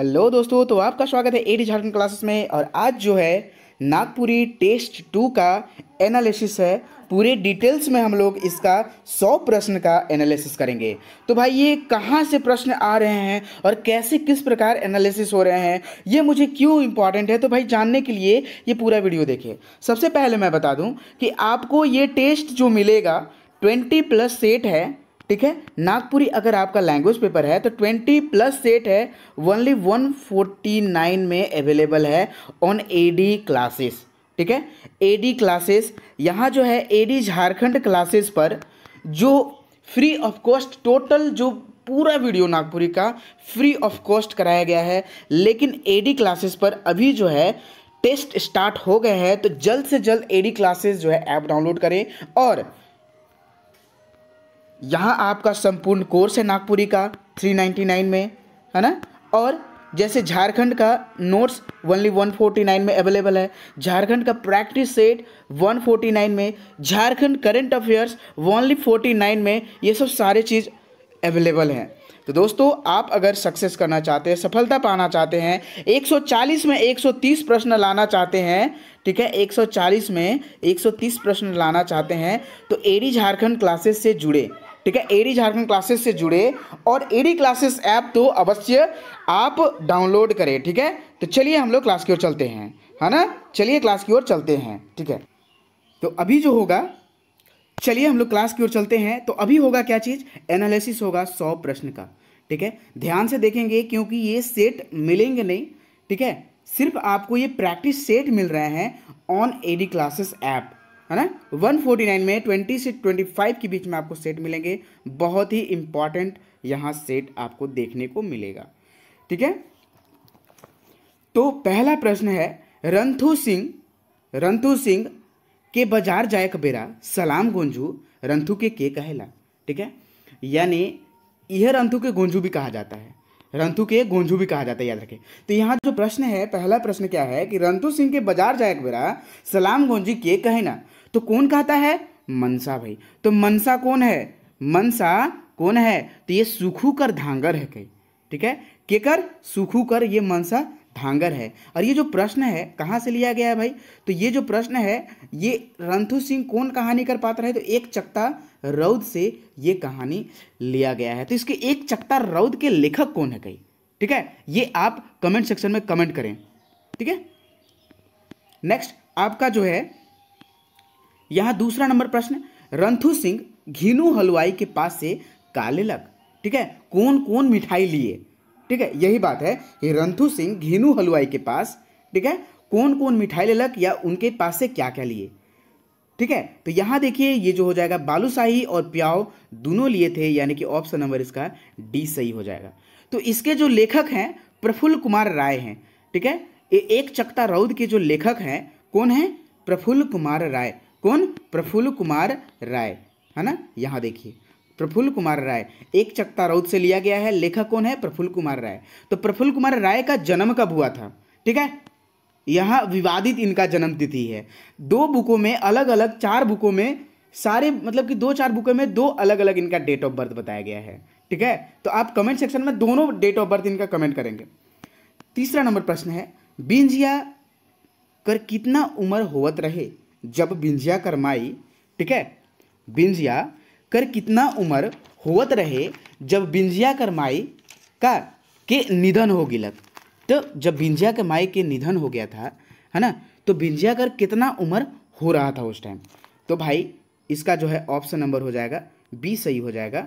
hello दोस्तों तो आपका स्वागत है एडी झारखंड क्लासेस में और आज जो है नागपुरी टेस्ट टू का एनालिसिस है पूरे डिटेल्स में हम लोग इसका सौ प्रश्न का एनालिसिस करेंगे तो भाई ये कहाँ से प्रश्न आ रहे हैं और कैसे किस प्रकार एनालिसिस हो रहे हैं ये मुझे क्यों इम्पॉर्टेंट है तो भाई जानने के लिए ये पूरा वीडियो देखें सबसे पहले मैं बता दूँ कि आपको ये टेस्ट जो मिलेगा ट्वेंटी प्लस सेट है ठीक है नागपुरी अगर आपका लैंग्वेज पेपर है तो 20 प्लस सेट है ओनली 149 में अवेलेबल है ऑन एडी क्लासेस ठीक है एडी क्लासेस यहाँ जो है एडी झारखंड क्लासेस पर जो फ्री ऑफ कॉस्ट टोटल जो पूरा वीडियो नागपुरी का फ्री ऑफ कॉस्ट कराया गया है लेकिन एडी क्लासेस पर अभी जो है टेस्ट स्टार्ट हो गए हैं तो जल्द से जल्द एडी क्लासेस जो है ऐप डाउनलोड करें और यहाँ आपका संपूर्ण कोर्स है नागपुरी का 399 में है ना और जैसे झारखंड का नोट्स ओनली 149 में अवेलेबल है झारखंड का प्रैक्टिस सेट 149 में झारखंड करंट अफेयर्स ओनली 49 में ये सब सारे चीज़ अवेलेबल हैं तो दोस्तों आप अगर सक्सेस करना चाहते हैं सफलता पाना चाहते हैं 140 में 130 प्रश्न लाना चाहते हैं ठीक है 140 में 130 प्रश्न लाना चाहते हैं तो एडी झारखंड क्लासेस से जुड़े ठीक है एडी झारखंड क्लासेस से जुड़े और एडी क्लासेस ऐप तो अवश्य आप डाउनलोड करें ठीक है तो चलिए हम लोग क्लास की ओर चलते हैं है ना चलिए क्लास की ओर चलते हैं ठीक है तो अभी जो होगा चलिए हम लोग क्लास की ओर चलते हैं तो अभी होगा क्या चीज़ एनालिसिस होगा सौ प्रश्न का ठीक है ध्यान से देखेंगे क्योंकि ये सेट मिलेंगे नहीं ठीक है सिर्फ आपको ये प्रैक्टिस सेट मिल रहे हैं ऑन एडी क्लासेस ऐप है ना 149 में 20 से 25 के बीच में आपको सेट मिलेंगे बहुत ही इंपॉर्टेंट यहाँ सेट आपको देखने को मिलेगा ठीक है तो पहला प्रश्न है रंथू सिंह रंथू सिंह के बाजार जाए कबेरा सलाम गोंजू रंथू के के कहला ठीक है यानी यह रंथू के गोंजू भी कहा जाता है रंथु के गोंजू भी कहा जाता है याद रखें तो यहाँ जो प्रश्न है पहला प्रश्न क्या है कि रंथु सिंह के बाजार जाए बेरा सलाम गोंजी के कहना तो कौन कहता है मनसा भाई तो मनसा कौन है मनसा कौन है तो ये सुखू कर धांगर है कई ठीक है केकर सुखू कर ये मनसा धांगर है और ये जो प्रश्न है कहाँ से लिया गया है भाई तो ये जो प्रश्न है ये रंथु सिंह कौन कहानी कर पात्र है तो एक चक्ता रौद से ये कहानी लिया गया है तो इसके एक चक्ता रौद के लेखक कौन है कई ठीक है ये आप कमेंट सेक्शन में कमेंट करें ठीक है नेक्स्ट आपका जो है यहाँ दूसरा नंबर प्रश्न रंथु सिंह घिनू हलवाई के पास से काले लग ठीक है कौन कौन मिठाई लिए ठीक है यही बात है ये रंथु सिंह घीनू हलवाई के पास ठीक है कौन कौन मिठाई ले लग या उनके पास से क्या क्या लिए ठीक है तो यहाँ देखिए ये जो हो जाएगा बालूशाही और प्याव दोनों लिए थे यानी कि ऑप्शन नंबर इसका डी सही हो जाएगा तो इसके जो लेखक हैं प्रफुल्ल कुमार राय हैं ठीक है ए, एक चक्ता रौद के जो लेखक हैं कौन है प्रफुल्ल कुमार राय कौन प्रफुल्ल कुमार राय है ना यहाँ देखिए प्रफुल्ल कुमार राय एक चक्ता राउत से लिया गया है लेखक कौन है प्रफुल्ल कुमार राय तो प्रफुल्ल कुमार राय का जन्म कब हुआ था ठीक है यहाँ विवादित इनका जन्म तिथि है दो बुकों में अलग अलग चार बुकों में सारे मतलब कि दो चार बुकों में दो अलग अलग इनका डेट ऑफ बर्थ बताया गया है ठीक है तो आप कमेंट सेक्शन में दोनों डेट ऑफ बर्थ इनका कमेंट करेंगे तीसरा नंबर प्रश्न है बिंजिया कर कितना उम्र होवत रहे जब बिंजिया कर माई ठीक है बिंजिया कर कितना उम्र होवत रहे जब बिंजिया कर माई का के निधन हो गिलक तो जब बिंजिया कर माई के निधन हो गया था है ना तो बिंजिया कर कितना उम्र हो रहा था उस टाइम तो भाई इसका जो है ऑप्शन नंबर हो जाएगा बी सही हो जाएगा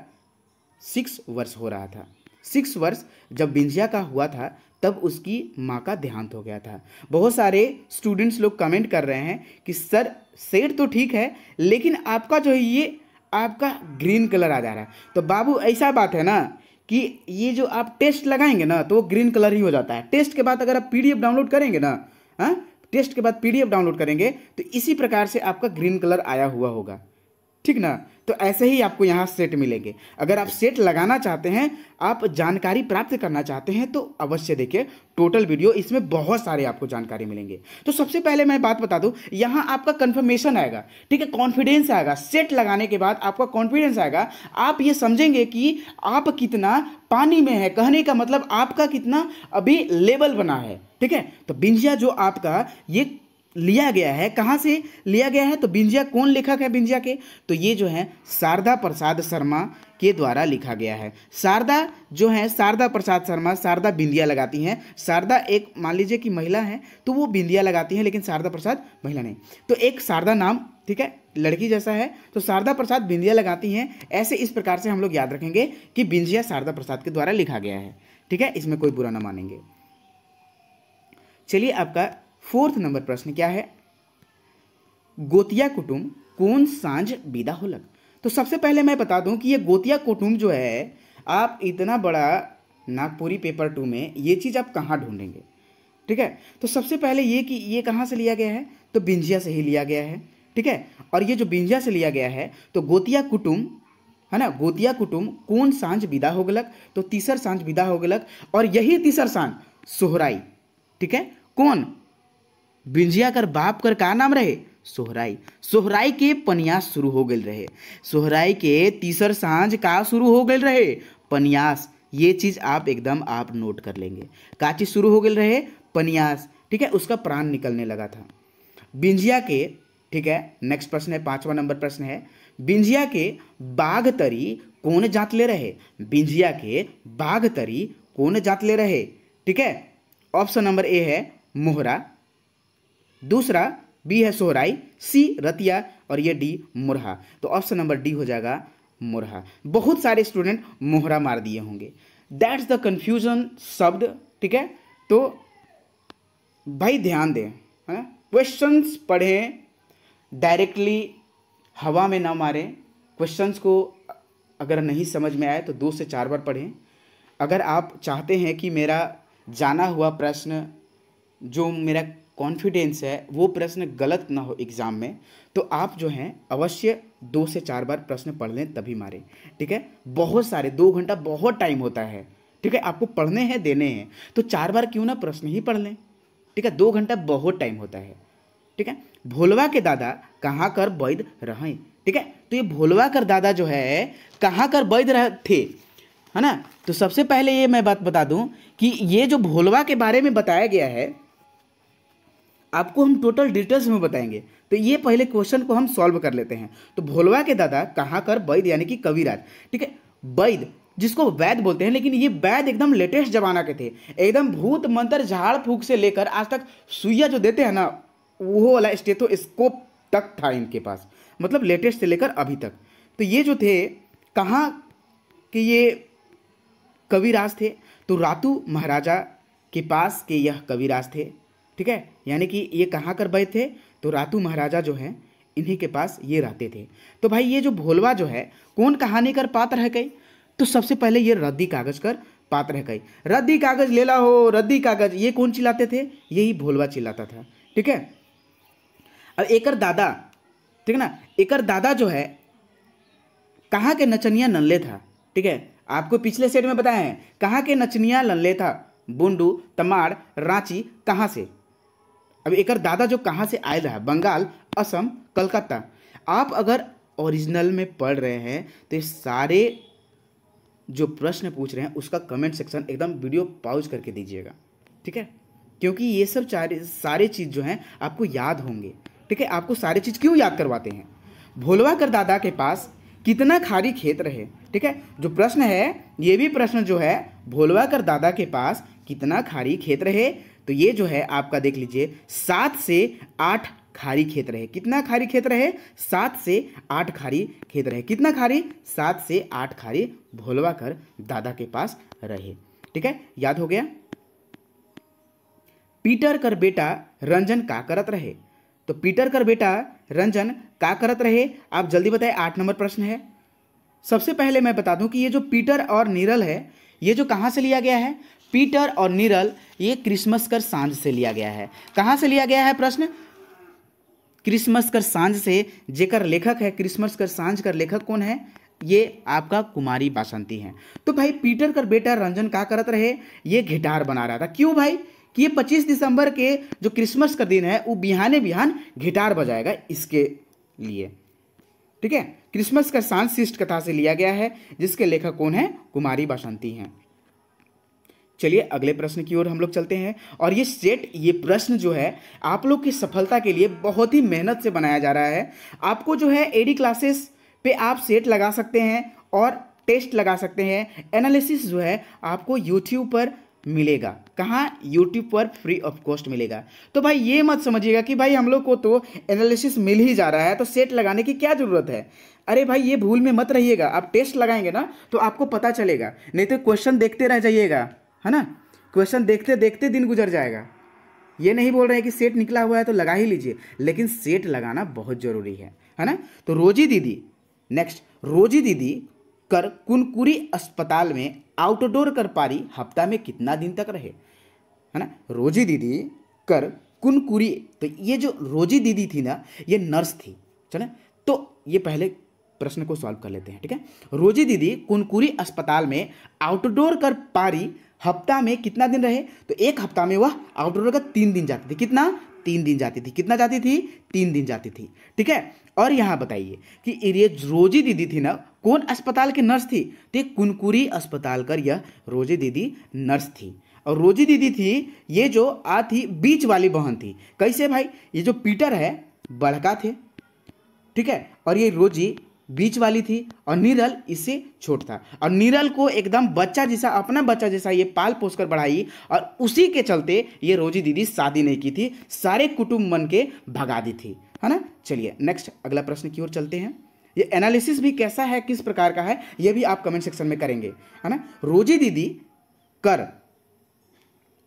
सिक्स वर्ष हो रहा था सिक्स वर्ष जब बिंजिया का हुआ था तब उसकी माँ का देहांत हो गया था बहुत सारे स्टूडेंट्स लोग कमेंट कर रहे हैं कि सर सेठ तो ठीक है लेकिन आपका जो है ये आपका ग्रीन कलर आ जा रहा है तो बाबू ऐसा बात है ना कि ये जो आप टेस्ट लगाएंगे ना तो वो ग्रीन कलर ही हो जाता है टेस्ट के बाद अगर आप पीडीएफ डाउनलोड करेंगे ना हाँ टेस्ट के बाद पीडीएफ डाउनलोड करेंगे तो इसी प्रकार से आपका ग्रीन कलर आया हुआ होगा ठीक ना तो ऐसे ही आपको यहाँ सेट मिलेंगे अगर आप सेट लगाना चाहते हैं आप जानकारी प्राप्त करना चाहते हैं तो अवश्य देखिए टोटल वीडियो इसमें बहुत सारे आपको जानकारी मिलेंगे तो सबसे पहले मैं बात बता दूं यहाँ आपका कंफर्मेशन आएगा ठीक है कॉन्फिडेंस आएगा सेट लगाने के बाद आपका कॉन्फिडेंस आएगा आप ये समझेंगे कि आप कितना पानी में है कहने का मतलब आपका कितना अभी लेवल बना है ठीक है तो बिंजिया जो आपका ये लिया गया है कहाँ से लिया गया है तो बिंजिया कौन लेखक है बिंजिया के तो ये जो है शारदा प्रसाद शर्मा के द्वारा लिखा गया है शारदा जो है शारदा प्रसाद शर्मा शारदा बिंदिया लगाती हैं शारदा एक मान लीजिए कि महिला है तो वो बिंदिया लगाती हैं लेकिन शारदा प्रसाद महिला नहीं तो एक शारदा नाम ठीक है लड़की जैसा है तो शारदा प्रसाद बिंदिया लगाती हैं ऐसे इस प्रकार से हम लोग याद रखेंगे कि बिंजिया शारदा प्रसाद के द्वारा लिखा गया है ठीक है इसमें कोई बुरा ना मानेंगे चलिए आपका फोर्थ नंबर प्रश्न क्या है गोतिया कुटुम्ब कौन सांझ विदा लग तो सबसे पहले मैं बता दूं कि ये गोतिया कुटुंब जो है आप इतना बड़ा नागपुरी पेपर टू में ये चीज़ आप कहाँ ढूंढेंगे ठीक है तो सबसे पहले ये कि ये कहाँ से लिया गया है तो बिंजिया से ही लिया गया है ठीक है और ये जो बिंजिया से लिया गया है तो गोतिया कुटुंब है ना गोतिया कुटुंब कौन सांझ विदा हो गलक तो तीसर सांझ विदा हो गलक और यही तीसर सांझ सोहराई ठीक है कौन बिंझिया कर बाप कर का नाम रहे सोहराई सोहराई के पनियास शुरू हो गए रहे सोहराई के तीसर सांझ का शुरू हो गए रहे पनियास ये चीज़ आप एकदम आप नोट कर लेंगे का चीज़ शुरू हो गए रहे पनियास ठीक है उसका प्राण निकलने लगा था बिंझिया के ठीक है नेक्स्ट प्रश्न है पांचवा नंबर प्रश्न है बिंझिया के बाघ तरी कौन जात ले रहे बिंझिया के बाघ तरी कौन जात ले रहे ठीक है ऑप्शन नंबर ए है मोहरा दूसरा बी है सोहराई सी रतिया और ये डी मुरहा तो ऑप्शन नंबर डी हो जाएगा मुरहा बहुत सारे स्टूडेंट मोहरा मार दिए होंगे दैट्स द कन्फ्यूजन शब्द ठीक है तो भाई ध्यान दें है क्वेश्चंस पढ़ें डायरेक्टली हवा में ना मारें क्वेश्चंस को अगर नहीं समझ में आए तो दो से चार बार पढ़ें अगर आप चाहते हैं कि मेरा जाना हुआ प्रश्न जो मेरा कॉन्फिडेंस है वो प्रश्न गलत ना हो एग्ज़ाम में तो आप जो हैं अवश्य दो से चार बार प्रश्न पढ़ लें तभी मारें ठीक है बहुत सारे दो घंटा बहुत टाइम होता है ठीक है आपको पढ़ने हैं देने हैं तो चार बार क्यों ना प्रश्न ही पढ़ लें ठीक है दो घंटा बहुत टाइम होता है ठीक है भोलवा के दादा कहाँ कर वैध रहें ठीक है तो ये भोलवा कर दादा जो है कहाँ कर वैध रह थे है ना तो सबसे पहले ये मैं बात बता दूं कि ये जो भोलवा के बारे में बताया गया है आपको हम टोटल डिटेल्स में बताएंगे तो ये पहले क्वेश्चन को हम सॉल्व कर लेते हैं तो भोलवा के दादा कहाँ कर वैद यानी कि कविराज ठीक है वैद जिसको वैद बोलते हैं लेकिन ये वैद एकदम लेटेस्ट जमाना के थे एकदम भूत मंत्र झाड़ फूक से लेकर आज तक सुइया जो देते हैं ना वो वाला स्टेथो तो स्कोप तक था इनके पास मतलब लेटेस्ट से लेकर अभी तक तो ये जो थे कहाँ के ये कविराज थे तो रातू महाराजा के पास के यह कविराज थे ठीक है यानी कि ये कहाँ कर बैठे थे तो रातू महाराजा जो हैं इन्हीं के पास ये रहते थे तो भाई ये जो भोलवा जो है कौन कहानी कर पात्र है कई तो सबसे पहले ये रद्दी कागज कर पात्र है कई रद्दी कागज ले ला हो रद्दी कागज ये कौन चिल्लाते थे यही भोलवा चिल्लाता था ठीक है अब एकर दादा ठीक है ना एकर दादा जो है कहाँ के नचनिया नल्ले था ठीक है आपको पिछले सेट में बताया है कहाँ के नचनिया नल्ले था बुंडू तमाड़ रांची कहाँ से अब एक दादा जो कहाँ से आए रहा बंगाल असम कलकत्ता आप अगर ओरिजिनल में पढ़ रहे हैं तो सारे जो प्रश्न पूछ रहे हैं उसका कमेंट सेक्शन एकदम वीडियो पाउज करके दीजिएगा ठीक है क्योंकि ये सब चारे सारे चीज़ जो हैं आपको याद होंगे ठीक है आपको सारे चीज़ क्यों याद करवाते हैं भोलवा कर दादा के पास कितना खारी खेत रहे ठीक है जो प्रश्न है ये भी प्रश्न जो है भोलवा कर दादा के पास कितना खारी खेत रहे तो ये जो है आपका देख लीजिए सात से आठ खारी खेत रहे कितना खारी खेत रहे सात से आठ खारी खेत रहे कितना खारी सात से आठ खारी भोलवा कर दादा के पास रहे ठीक है याद हो गया पीटर कर बेटा रंजन का करत रहे तो पीटर कर बेटा रंजन का करत रहे आप जल्दी बताएं आठ नंबर प्रश्न है सबसे पहले मैं बता दूं कि ये जो पीटर और नीरल है ये जो कहाँ से लिया गया है पीटर और निरल ये क्रिसमस कर सांझ से लिया गया है कहाँ से लिया गया है प्रश्न क्रिसमस कर सांझ से जेकर लेखक है क्रिसमस कर सांझ कर लेखक कौन है ये आपका कुमारी बासंती है तो भाई पीटर कर बेटा रंजन क्या करत रहे ये गिटार बना रहा था क्यों भाई कि ये 25 दिसंबर के जो क्रिसमस का दिन है वो बिहाने बिहान गिटार बजाएगा इसके लिए ठीक है क्रिसमस का सांस शिष्ट कथा से लिया गया है जिसके लेखक कौन है कुमारी बासंती हैं चलिए अगले प्रश्न की ओर हम लोग चलते हैं और ये सेट ये प्रश्न जो है आप लोग की सफलता के लिए बहुत ही मेहनत से बनाया जा रहा है आपको जो है एडी क्लासेस पे आप सेट लगा सकते हैं और टेस्ट लगा सकते हैं एनालिसिस जो है आपको यूट्यूब पर मिलेगा कहाँ यूट्यूब पर फ्री ऑफ कॉस्ट मिलेगा तो भाई ये मत समझिएगा कि भाई हम लोग को तो एनालिसिस मिल ही जा रहा है तो सेट लगाने की क्या ज़रूरत है अरे भाई ये भूल में मत रहिएगा आप टेस्ट लगाएंगे ना तो आपको पता चलेगा नहीं तो क्वेश्चन देखते रह जाइएगा है ना क्वेश्चन देखते देखते दिन गुजर जाएगा ये नहीं बोल रहे हैं कि सेट निकला हुआ है तो लगा ही लीजिए लेकिन सेट लगाना बहुत ज़रूरी है है ना तो रोजी दीदी नेक्स्ट रोजी दीदी कर कुनकुरी अस्पताल में आउटडोर कर पारी हफ्ता में कितना दिन तक रहे है ना रोजी दीदी कर कुनकुरी तो ये जो रोजी दीदी थी ना ये नर्स थी चले तो ये पहले प्रश्न को सॉल्व कर लेते हैं ठीक है रोजी दीदी कुनकुरी अस्पताल में आउटडोर कर पारी हफ्ता में कितना दिन रहे तो एक हफ्ता में वह आउटडोर का तीन दिन जाती थी कितना तीन दिन जाती थी कितना जाती थी तीन दिन जाती थी ठीक है और यहाँ बताइए कि ये रोजी दीदी थी ना कौन अस्पताल की नर्स थी तो कुनकुरी अस्पताल कर यह रोजी दीदी नर्स थी और रोजी दीदी थी ये जो आ थी बीच वाली बहन थी कैसे भाई ये जो पीटर है बड़का थे ठीक है और ये रोजी बीच वाली थी और नीरल इससे छोट था और नीरल को एकदम बच्चा जैसा अपना बच्चा जैसा ये पाल पोस कर बढ़ाई और उसी के चलते ये रोजी दीदी शादी नहीं की थी सारे कुटुंब मन के भगा दी थी है ना चलिए नेक्स्ट अगला प्रश्न की ओर चलते हैं ये एनालिसिस भी कैसा है किस प्रकार का है ये भी आप कमेंट सेक्शन में करेंगे है ना रोजी दीदी कर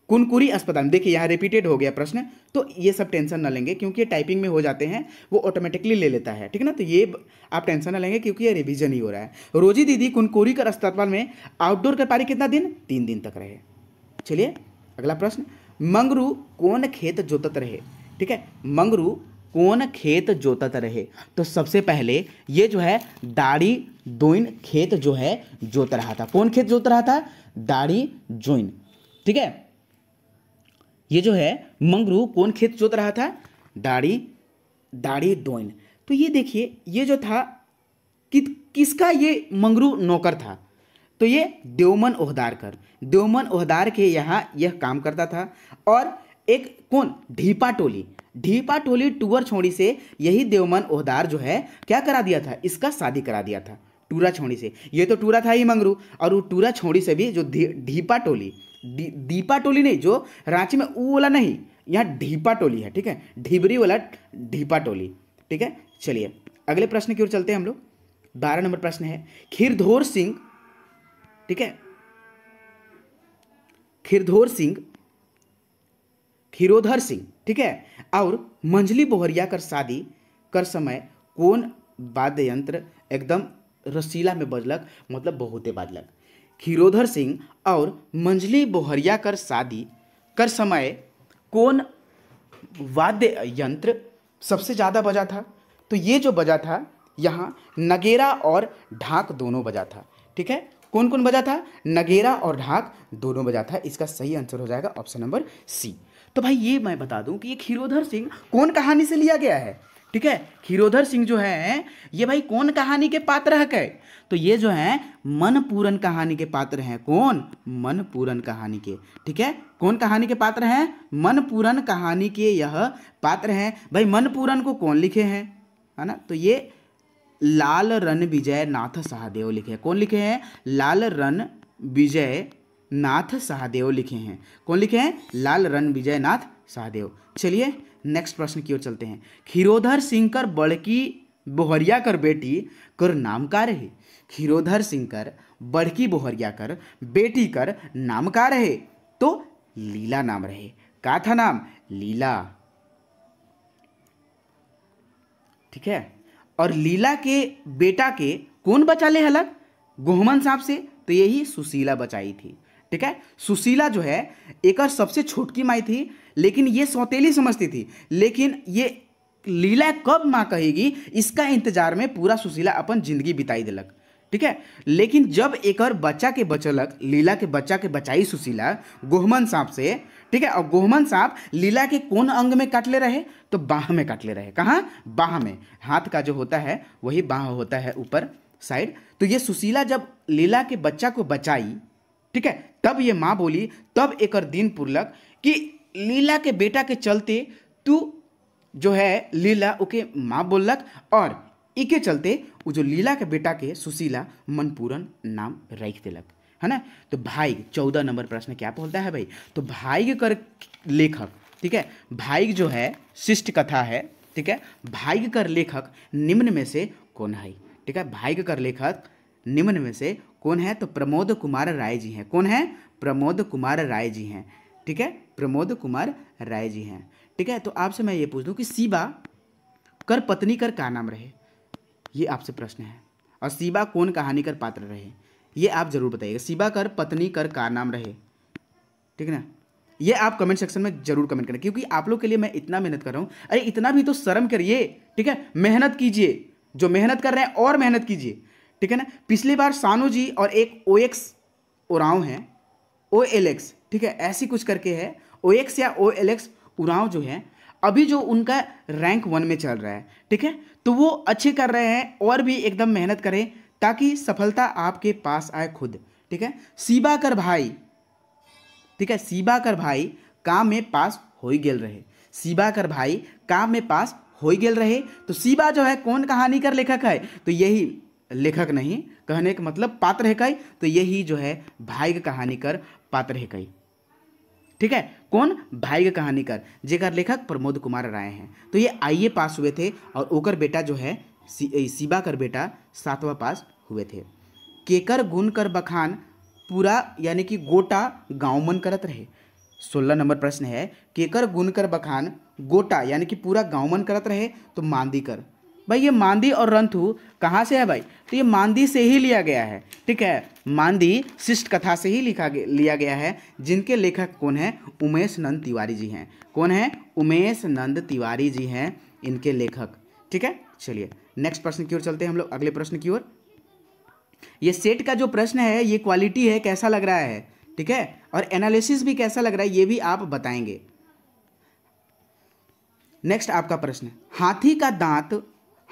कुनकुरी अस्पताल में देखिए यहाँ रिपीटेड हो गया प्रश्न तो ये सब टेंशन ना लेंगे क्योंकि ये टाइपिंग में हो जाते हैं वो ऑटोमेटिकली ले लेता है ठीक है ना तो ये आप टेंशन ना लेंगे क्योंकि ये रिविजन ही हो रहा है रोजी दीदी कुनकुरी कर अस्पताल में आउटडोर कर पा रही कितना दिन तीन दिन तक रहे चलिए अगला प्रश्न मंगरू कौन खेत जोतत रहे ठीक है मंगरू कौन खेत जोतत रहे तो सबसे पहले ये जो है दाढ़ी दोइन खेत जो है जोत रहा था कौन खेत जोत रहा था दाढ़ी जोइन ठीक है ये जो है मंगरू कौन खेत जोत रहा था दाढ़ी दाढ़ी डोइन तो ये देखिए ये जो था कि, किसका ये मंगरू नौकर था तो ये देवमन ओहदारकर देवमन ओहदार के यहाँ यह काम करता था और एक कौन ढीपा टोली ढीपा टोली टूअर छोड़ी से यही देवमन ओहदार जो है क्या करा दिया था इसका शादी करा दिया था टूरा छोड़ी से ये तो टूरा था ही मंगरू और वो टूरा छोड़ी से भी जो ढीपा टोली दी, दीपा टोली नहीं जो रांची में ऊ वाला नहीं यहाँ ढीपा टोली है ठीक है ढिबरी वाला ढीपा टोली ठीक है चलिए अगले प्रश्न की ओर चलते हैं हम लोग बारह नंबर प्रश्न है खिरधोर सिंह ठीक है खिरधोर सिंह खिरोधर सिंह ठीक है और मंजली बोहरिया कर शादी कर समय कौन वाद्य यंत्र एकदम रसीला में बजलक मतलब बहुते बाजलक खिरोधर सिंह और मंजली बोहरिया कर शादी कर समय कौन वाद्य यंत्र सबसे ज़्यादा बजा था तो ये जो बजा था यहाँ नगेरा और ढाक दोनों बजा था ठीक है कौन कौन बजा था नगेरा और ढाक दोनों बजा था इसका सही आंसर हो जाएगा ऑप्शन नंबर सी तो भाई ये मैं बता दूं कि ये खिरोधर सिंह कौन कहानी से लिया गया है ठीक है खीरोधर सिंह जो है ये भाई कौन कहानी के पात्र है तो ये जो है मन पूरन कहानी के पात्र हैं कौन मन पूरन कहानी के ठीक है कौन कहानी के पात्र हैं मन पूरन कहानी के यह पात्र हैं भाई मन पूरन को कौन लिखे हैं है ना तो ये लाल रन विजय नाथ सहदेव लिखे हैं कौन लिखे हैं लाल रन विजय नाथ सहदेव लिखे हैं कौन लिखे हैं लाल रन विजय नाथ सहदेव चलिए नेक्स्ट प्रश्न की ओर चलते हैं खिरोधर सिंह कर बड़की बोहरिया कर बेटी कर नाम का रहे खिरोधर सिंह कर बड़की बोहरिया कर बेटी कर नाम का रहे तो लीला नाम रहे का था नाम लीला ठीक है और लीला के बेटा के कौन बचा ले हलक गोहमन साहब से तो यही सुशीला बचाई थी ठीक है सुशीला जो है एक सबसे छोटकी माई थी लेकिन ये सौतेली समझती थी लेकिन ये लीला कब माँ कहेगी इसका इंतजार में पूरा सुशीला अपन जिंदगी बिताई दिलक ठीक है लेकिन जब एक बच्चा के बचलक लीला के बच्चा के बचाई सुशीला गोहमन सांप से ठीक है और गोहमन सांप लीला के कौन अंग में काट ले रहे तो बाह में काट ले रहे कहाँ बाह में हाथ का जो होता है वही बाह होता है ऊपर साइड तो ये सुशीला जब लीला के बच्चा को बचाई ठीक है तब ये माँ बोली तब एक दिन पुरलक कि लीला के बेटा के चलते तू जो है लीला उके माँ बोललक और इके चलते वो जो लीला के बेटा के सुशीला मनपूरन नाम रख दिलक है ना तो भाई चौदह नंबर प्रश्न क्या बोलता है भाई तो भाई कर लेखक ठीक है भाई जो है शिष्ट कथा है ठीक है भाई कर लेखक निम्न में से कौन है ठीक है भाई कर लेखक निम्न में से कौन है तो प्रमोद कुमार राय जी हैं कौन है प्रमोद कुमार राय जी हैं ठीक है प्रमोद कुमार राय जी हैं ठीक है तो आपसे मैं ये पूछ दूँ कि सीबा कर पत्नी कर का नाम रहे ये आपसे प्रश्न है और सीबा कौन कहानी कर पात्र रहे ये आप जरूर बताइएगा सीबा कर पत्नी कर का नाम रहे ठीक है ना ये आप कमेंट सेक्शन में जरूर कमेंट करें क्योंकि आप लोग के लिए मैं इतना मेहनत कर रहा हूँ अरे इतना भी तो शर्म करिए ठीक है मेहनत कीजिए जो मेहनत कर रहे हैं और मेहनत कीजिए ठीक है ना पिछली बार सानू जी और एक ओ एक्स उराव है ओ एल एक्स ठीक है ऐसी कुछ करके है ओ एक्स या ओ एल एक्स उराव जो है अभी जो उनका रैंक वन में चल रहा है ठीक है तो वो अच्छे कर रहे हैं और भी एकदम मेहनत करें ताकि सफलता आपके पास आए खुद ठीक है सीबा कर भाई ठीक है सीबा कर भाई काम में पास हो ही गेल रहे सीबा कर भाई काम में पास हो ही गेल रहे तो सीबा जो है कौन कहानी कर लेखक है तो यही लेखक नहीं कहने का मतलब पात्र है कई तो यही जो है कहानी कर पात्र है कई ठीक है कौन कहानी कर जेकर लेखक प्रमोद कुमार राय हैं तो ये आईए पास हुए थे और ओकर बेटा जो है शिवा कर बेटा सातवा पास हुए थे केकर गुन कर बखान पूरा यानी कि गोटा गाँव मन करत रहे सोलह नंबर प्रश्न है केकर गुन कर बखान गोटा यानी कि पूरा गाँव मन करत रहे तो मांदी कर भाई ये मांदी और रंथु कहाँ से है भाई तो ये मांदी से ही लिया गया है ठीक है मांदी शिष्ट कथा से ही लिखा लिया गया है जिनके लेखक कौन है उमेश नंद तिवारी जी हैं कौन है उमेश नंद तिवारी जी हैं इनके लेखक ठीक है चलिए नेक्स्ट प्रश्न की ओर चलते हैं हम लोग अगले प्रश्न की ओर ये सेट का जो प्रश्न है ये क्वालिटी है कैसा लग रहा है ठीक है और एनालिसिस भी कैसा लग रहा है ये भी आप बताएंगे नेक्स्ट आपका प्रश्न हाथी का दांत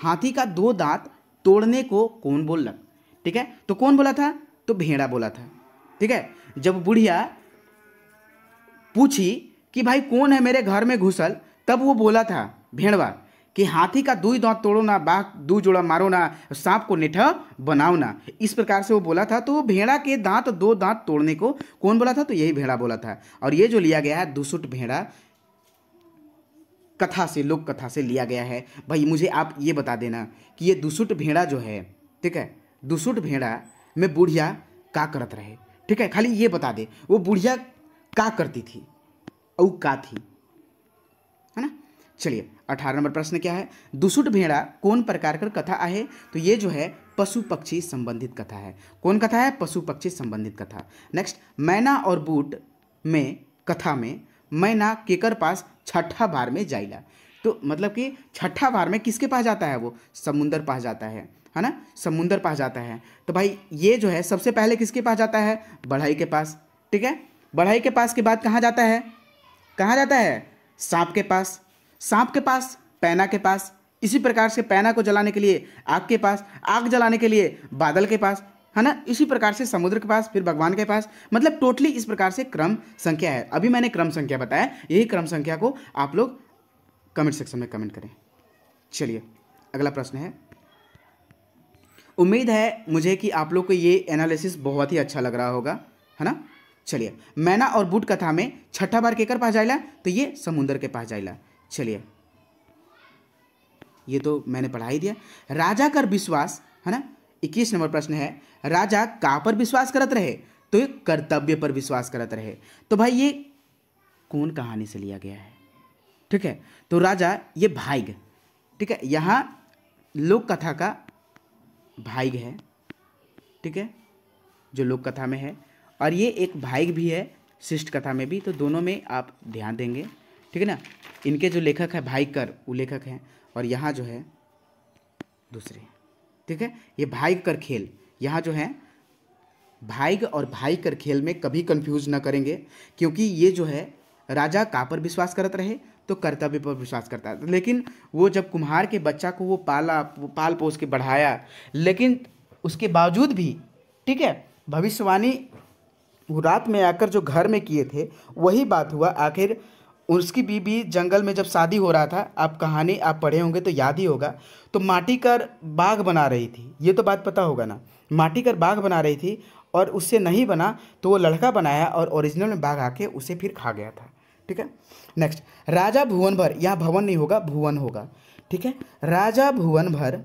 हाथी का दो दांत तोड़ने को कौन रहा ठीक है तो कौन बोला था तो भेड़ा बोला था ठीक है जब बुढ़िया पूछी कि भाई कौन है मेरे घर में घुसल तब वो बोला था भेड़वा कि हाथी का दुई दांत तोड़ो ना बाघ दू जोड़ा मारो ना सांप को निठ बनाओ ना इस प्रकार से वो बोला था तो भेड़ा के दांत दो दांत तोड़ने को कौन बोला था तो यही भेड़ा बोला था और ये जो लिया गया है दुसुट भेड़ा कथा से लोक कथा से लिया गया है भाई मुझे आप ये बता देना कि ये दुसुट भेड़ा जो है ठीक है दुसुट भेड़ा में बुढ़िया का करत रहे ठीक है खाली ये बता दे वो बुढ़िया का करती थी और का थी है ना चलिए अठारह नंबर प्रश्न क्या है दुसुट भेड़ा कौन प्रकार कर कथा आए तो ये जो है पशु पक्षी संबंधित कथा है कौन कथा है पशु पक्षी संबंधित कथा नेक्स्ट मैना और बूट में कथा में मैना केकर पास छठा बार में जाइला तो मतलब कि छठा बार में किसके पास जाता है वो समुंदर पास जाता है है ना समुंदर पास जाता है तो भाई ये जो है सबसे पहले किसके पास जाता है बढ़ाई के पास ठीक है बढ़ाई के पास के बाद कहाँ जाता है कहाँ जाता है सांप के पास सांप के पास पैना के पास इसी प्रकार से पैना को जलाने के लिए आग के पास आग जलाने के लिए बादल के पास है ना इसी प्रकार से समुद्र के पास फिर भगवान के पास मतलब टोटली इस प्रकार से क्रम संख्या है अभी मैंने क्रम संख्या बताया यही क्रम संख्या को आप लोग कमेंट सेक्शन में कमेंट करें चलिए अगला प्रश्न है उम्मीद है मुझे कि आप लोग को ये एनालिसिस बहुत ही अच्छा लग रहा होगा है ना चलिए मैना और बुट कथा में छठा बार केकर पास जाएगा तो ये समुंदर के पास जाएगा चलिए ये तो मैंने पढ़ा ही दिया राजा कर विश्वास है ना इक्कीस नंबर प्रश्न है राजा का पर विश्वास करत रहे तो ये कर्तव्य पर विश्वास करत रहे तो भाई ये कौन कहानी से लिया गया है ठीक है तो राजा ये भाईग ठीक है यहाँ लोक कथा का भाईग है ठीक है जो लोक कथा में है और ये एक भाईग भी है शिष्ट कथा में भी तो दोनों में आप ध्यान देंगे ठीक है ना इनके जो लेखक है भाईकर वो लेखक हैं और यहाँ जो है दूसरे ठीक है ये भाई कर खेल यहाँ जो है भाई और भाई कर खेल में कभी कंफ्यूज ना करेंगे क्योंकि ये जो है राजा का पर विश्वास करत रहे तो कर्तव्य पर विश्वास करता है लेकिन वो जब कुम्हार के बच्चा को वो पाला पाल पोस के बढ़ाया लेकिन उसके बावजूद भी ठीक है भविष्यवाणी वो रात में आकर जो घर में किए थे वही बात हुआ आखिर उसकी बीबी जंगल में जब शादी हो रहा था आप कहानी आप पढ़े होंगे तो याद ही होगा तो माटी कर बाग बना रही थी ये तो बात पता होगा ना माटी कर बाघ बना रही थी और उससे नहीं बना तो वो लड़का बनाया और ओरिजिनल में बाघ आके उसे फिर खा गया था ठीक है नेक्स्ट राजा भुवन भर यहाँ भवन नहीं होगा भुवन होगा ठीक है राजा भुवन भर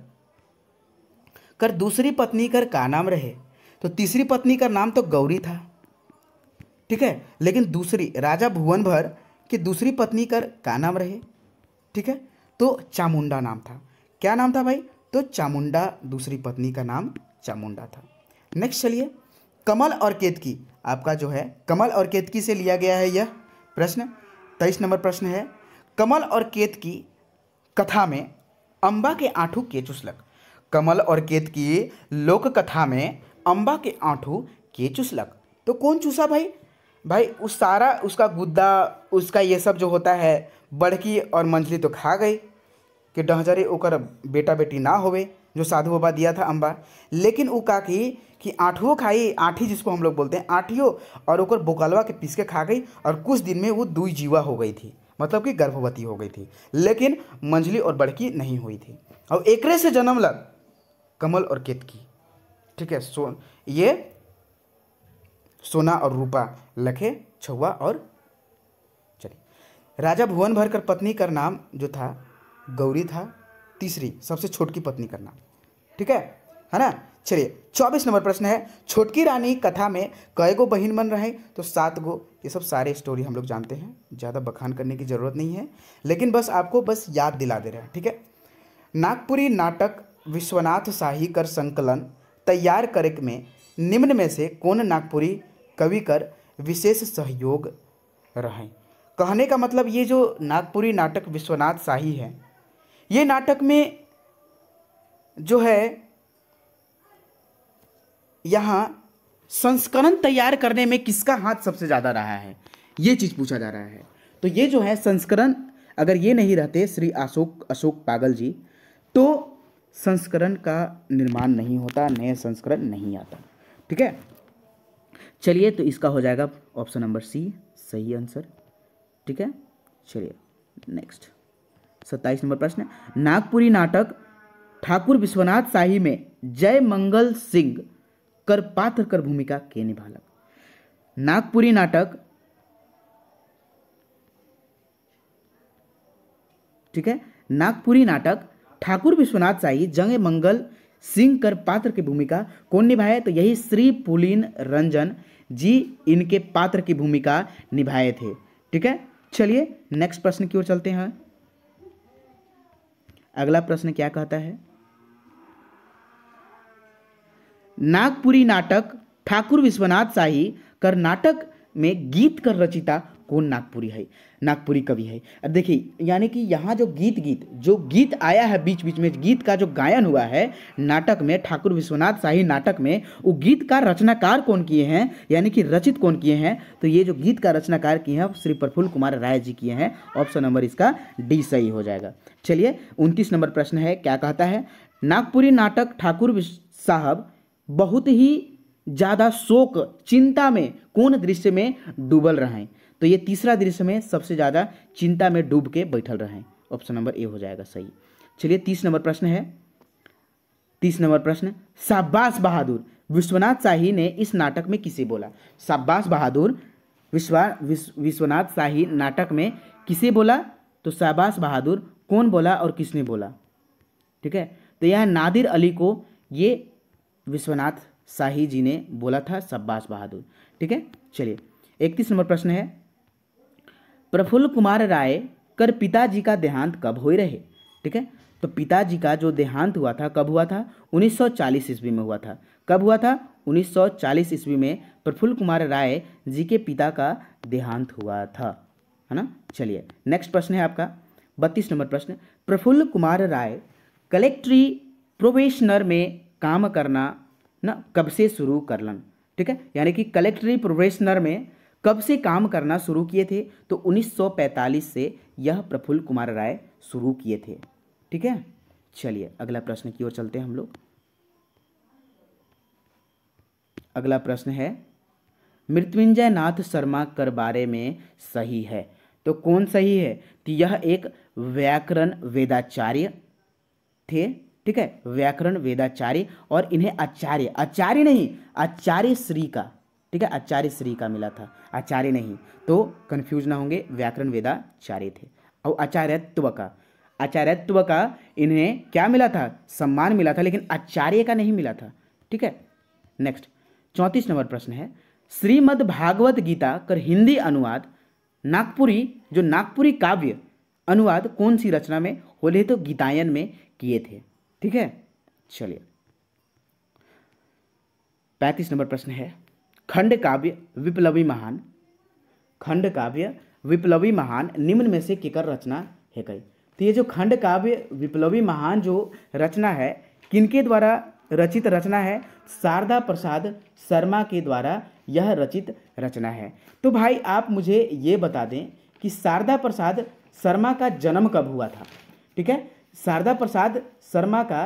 कर दूसरी पत्नी कर का नाम रहे तो तीसरी पत्नी का नाम तो गौरी था ठीक है लेकिन दूसरी राजा भुवन भर कि दूसरी पत्नी का क्या नाम रहे ठीक है तो चामुंडा नाम था क्या नाम था भाई तो चामुंडा दूसरी पत्नी का नाम चामुंडा था नेक्स्ट चलिए कमल और केतकी आपका जो है कमल और केतकी से लिया गया है यह प्रश्न तेईस नंबर प्रश्न है कमल और केतकी कथा में अंबा के आंठू के चुसलक कमल और केतकी लोक कथा में अंबा के आंठू के चुसलक तो कौन चूसा भाई भाई उस सारा उसका गुद्दा उसका ये सब जो होता है बड़की और मंजली तो खा गई कि डहजरे ओकर बेटा बेटी ना होवे जो साधु बाबा दिया था अम्बा लेकिन वो का कि कि आठवो खाई आठी जिसको हम लोग बोलते हैं आठियो और ओकर बोकलवा के पीस के खा गई और कुछ दिन में वो दुई जीवा हो गई थी मतलब कि गर्भवती हो गई थी लेकिन मंजली और बड़की नहीं हुई थी और एकरे से जन्म लग कमल और केतकी ठीक है सो ये सोना और रूपा लखे छुआ और चलिए राजा भुवन भरकर पत्नी का नाम जो था गौरी था तीसरी सबसे छोटकी पत्नी का नाम ठीक है है ना चलिए चौबीस नंबर प्रश्न है छोटकी रानी कथा में कई गो बहन मन रहे तो सात गो ये सब सारे स्टोरी हम लोग जानते हैं ज़्यादा बखान करने की ज़रूरत नहीं है लेकिन बस आपको बस याद दिला दे रहे हैं ठीक है नागपुरी नाटक विश्वनाथ शाही कर संकलन तैयार करे में निम्न में से कौन नागपुरी कवि कर विशेष सहयोग रहें कहने का मतलब ये जो नागपुरी नाटक विश्वनाथ शाही है ये नाटक में जो है यहाँ संस्करण तैयार करने में किसका हाथ सबसे ज़्यादा रहा है ये चीज़ पूछा जा रहा है तो ये जो है संस्करण अगर ये नहीं रहते श्री अशोक अशोक पागल जी तो संस्करण का निर्माण नहीं होता नए संस्करण नहीं आता ठीक है चलिए तो इसका हो जाएगा ऑप्शन नंबर सी सही आंसर ठीक है चलिए नेक्स्ट सत्ताईस नंबर प्रश्न नागपुरी नाटक ठाकुर विश्वनाथ शाही में जय मंगल सिंह कर पात्र कर भूमिका के निभालक नागपुरी नाटक ठीक है नागपुरी नाटक ठाकुर विश्वनाथ शाही जय मंगल सिंह कर पात्र की भूमिका कौन निभाए तो यही श्री पुलिन रंजन जी इनके पात्र की भूमिका निभाए थे ठीक है चलिए नेक्स्ट प्रश्न की ओर चलते हैं अगला प्रश्न क्या कहता है नागपुरी नाटक ठाकुर विश्वनाथ शाही कर नाटक में गीत कर रचिता कौन नागपुरी है नागपुरी कवि है अब देखिए यानी कि यहाँ जो गीत गीत जो गीत आया है बीच बीच में गीत का जो गायन हुआ है नाटक में ठाकुर विश्वनाथ शाही नाटक में वो गीत का रचनाकार कौन किए हैं यानी कि रचित कौन किए हैं तो ये जो गीत का रचनाकार किए हैं श्री प्रफुल्ल कुमार राय जी किए हैं ऑप्शन नंबर इसका डी सही हो जाएगा चलिए उनतीस नंबर प्रश्न है क्या कहता है नागपुरी नाटक ठाकुर साहब बहुत ही ज़्यादा शोक चिंता में कौन दृश्य में डूबल रहें तो ये तीसरा दृश्य में सबसे ज़्यादा चिंता में डूब के बैठल रहें ऑप्शन नंबर ए हो जाएगा सही चलिए तीस नंबर प्रश्न है तीस नंबर प्रश्न शाबाश बहादुर विश्वनाथ शाही ने इस नाटक में किसे बोला शाबाश बहादुर विश्वा विश्वनाथ शाही नाटक में किसे बोला तो शाबाश बहादुर कौन बोला और किसने बोला ठीक है तो यह नादिर अली को ये विश्वनाथ शाही जी ने बोला था शब्बास बहादुर ठीक है चलिए इकतीस नंबर प्रश्न है प्रफुल्ल कुमार राय कर पिताजी का देहांत कब हो रहे ठीक है तो पिताजी का जो देहांत हुआ था कब हुआ था 1940 ईस्वी में हुआ था कब हुआ था 1940 ईस्वी में प्रफुल्ल कुमार राय जी के पिता का देहांत हुआ था है ना चलिए नेक्स्ट प्रश्न है आपका बत्तीस नंबर प्रश्न प्रफुल्ल कुमार राय कलेक्ट्री प्रोबेशनर में काम करना ना कब से शुरू कर लन ठीक है यानी कि कलेक्ट्री प्रोबेशनर में कब से काम करना शुरू किए थे तो 1945 से यह प्रफुल्ल कुमार राय शुरू किए थे ठीक है चलिए अगला प्रश्न की ओर चलते हैं हम लोग अगला प्रश्न है मृत्युंजय नाथ शर्मा कर बारे में सही है तो कौन सही है तो यह एक व्याकरण वेदाचार्य थे ठीक है व्याकरण वेदाचार्य और इन्हें आचार्य आचार्य नहीं आचार्य श्री का ठीक है आचार्य श्री का मिला था आचार्य नहीं तो कन्फ्यूज ना होंगे व्याकरण वेदाचार्य थे और आचार्यत्व का आचार्यत्व का इन्हें क्या मिला था सम्मान मिला था लेकिन आचार्य का नहीं मिला था ठीक है नेक्स्ट चौंतीस नंबर प्रश्न है श्रीमद् भागवत गीता कर हिंदी अनुवाद नागपुरी जो नागपुरी काव्य अनुवाद कौन सी रचना में होले तो गीतायन में किए थे ठीक है चलिए पैंतीस नंबर प्रश्न है खंड काव्य विप्लवी महान खंड काव्य विप्लवी महान निम्न में से किकर रचना है कई तो ये जो खंड काव्य विप्लवी महान जो रचना है किनके द्वारा रचित रचना है शारदा प्रसाद शर्मा के द्वारा यह रचित रचना है तो भाई आप मुझे ये बता दें कि शारदा प्रसाद शर्मा का जन्म कब हुआ था ठीक है शारदा प्रसाद शर्मा का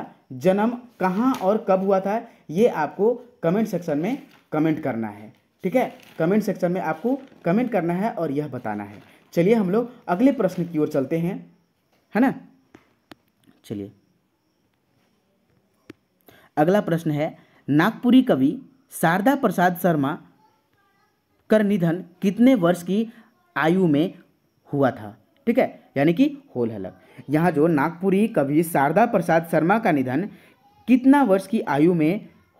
जन्म कहाँ और कब हुआ था ये आपको कमेंट सेक्शन में कमेंट करना है ठीक है कमेंट सेक्शन में आपको कमेंट करना है और यह बताना है चलिए हम लोग अगले प्रश्न की ओर चलते हैं है ना चलिए अगला प्रश्न है नागपुरी कवि शारदा प्रसाद शर्मा कर निधन कितने वर्ष की आयु में हुआ था ठीक है यानी कि होल हलक यहाँ जो नागपुरी कवि शारदा प्रसाद शर्मा का निधन कितना वर्ष की आयु में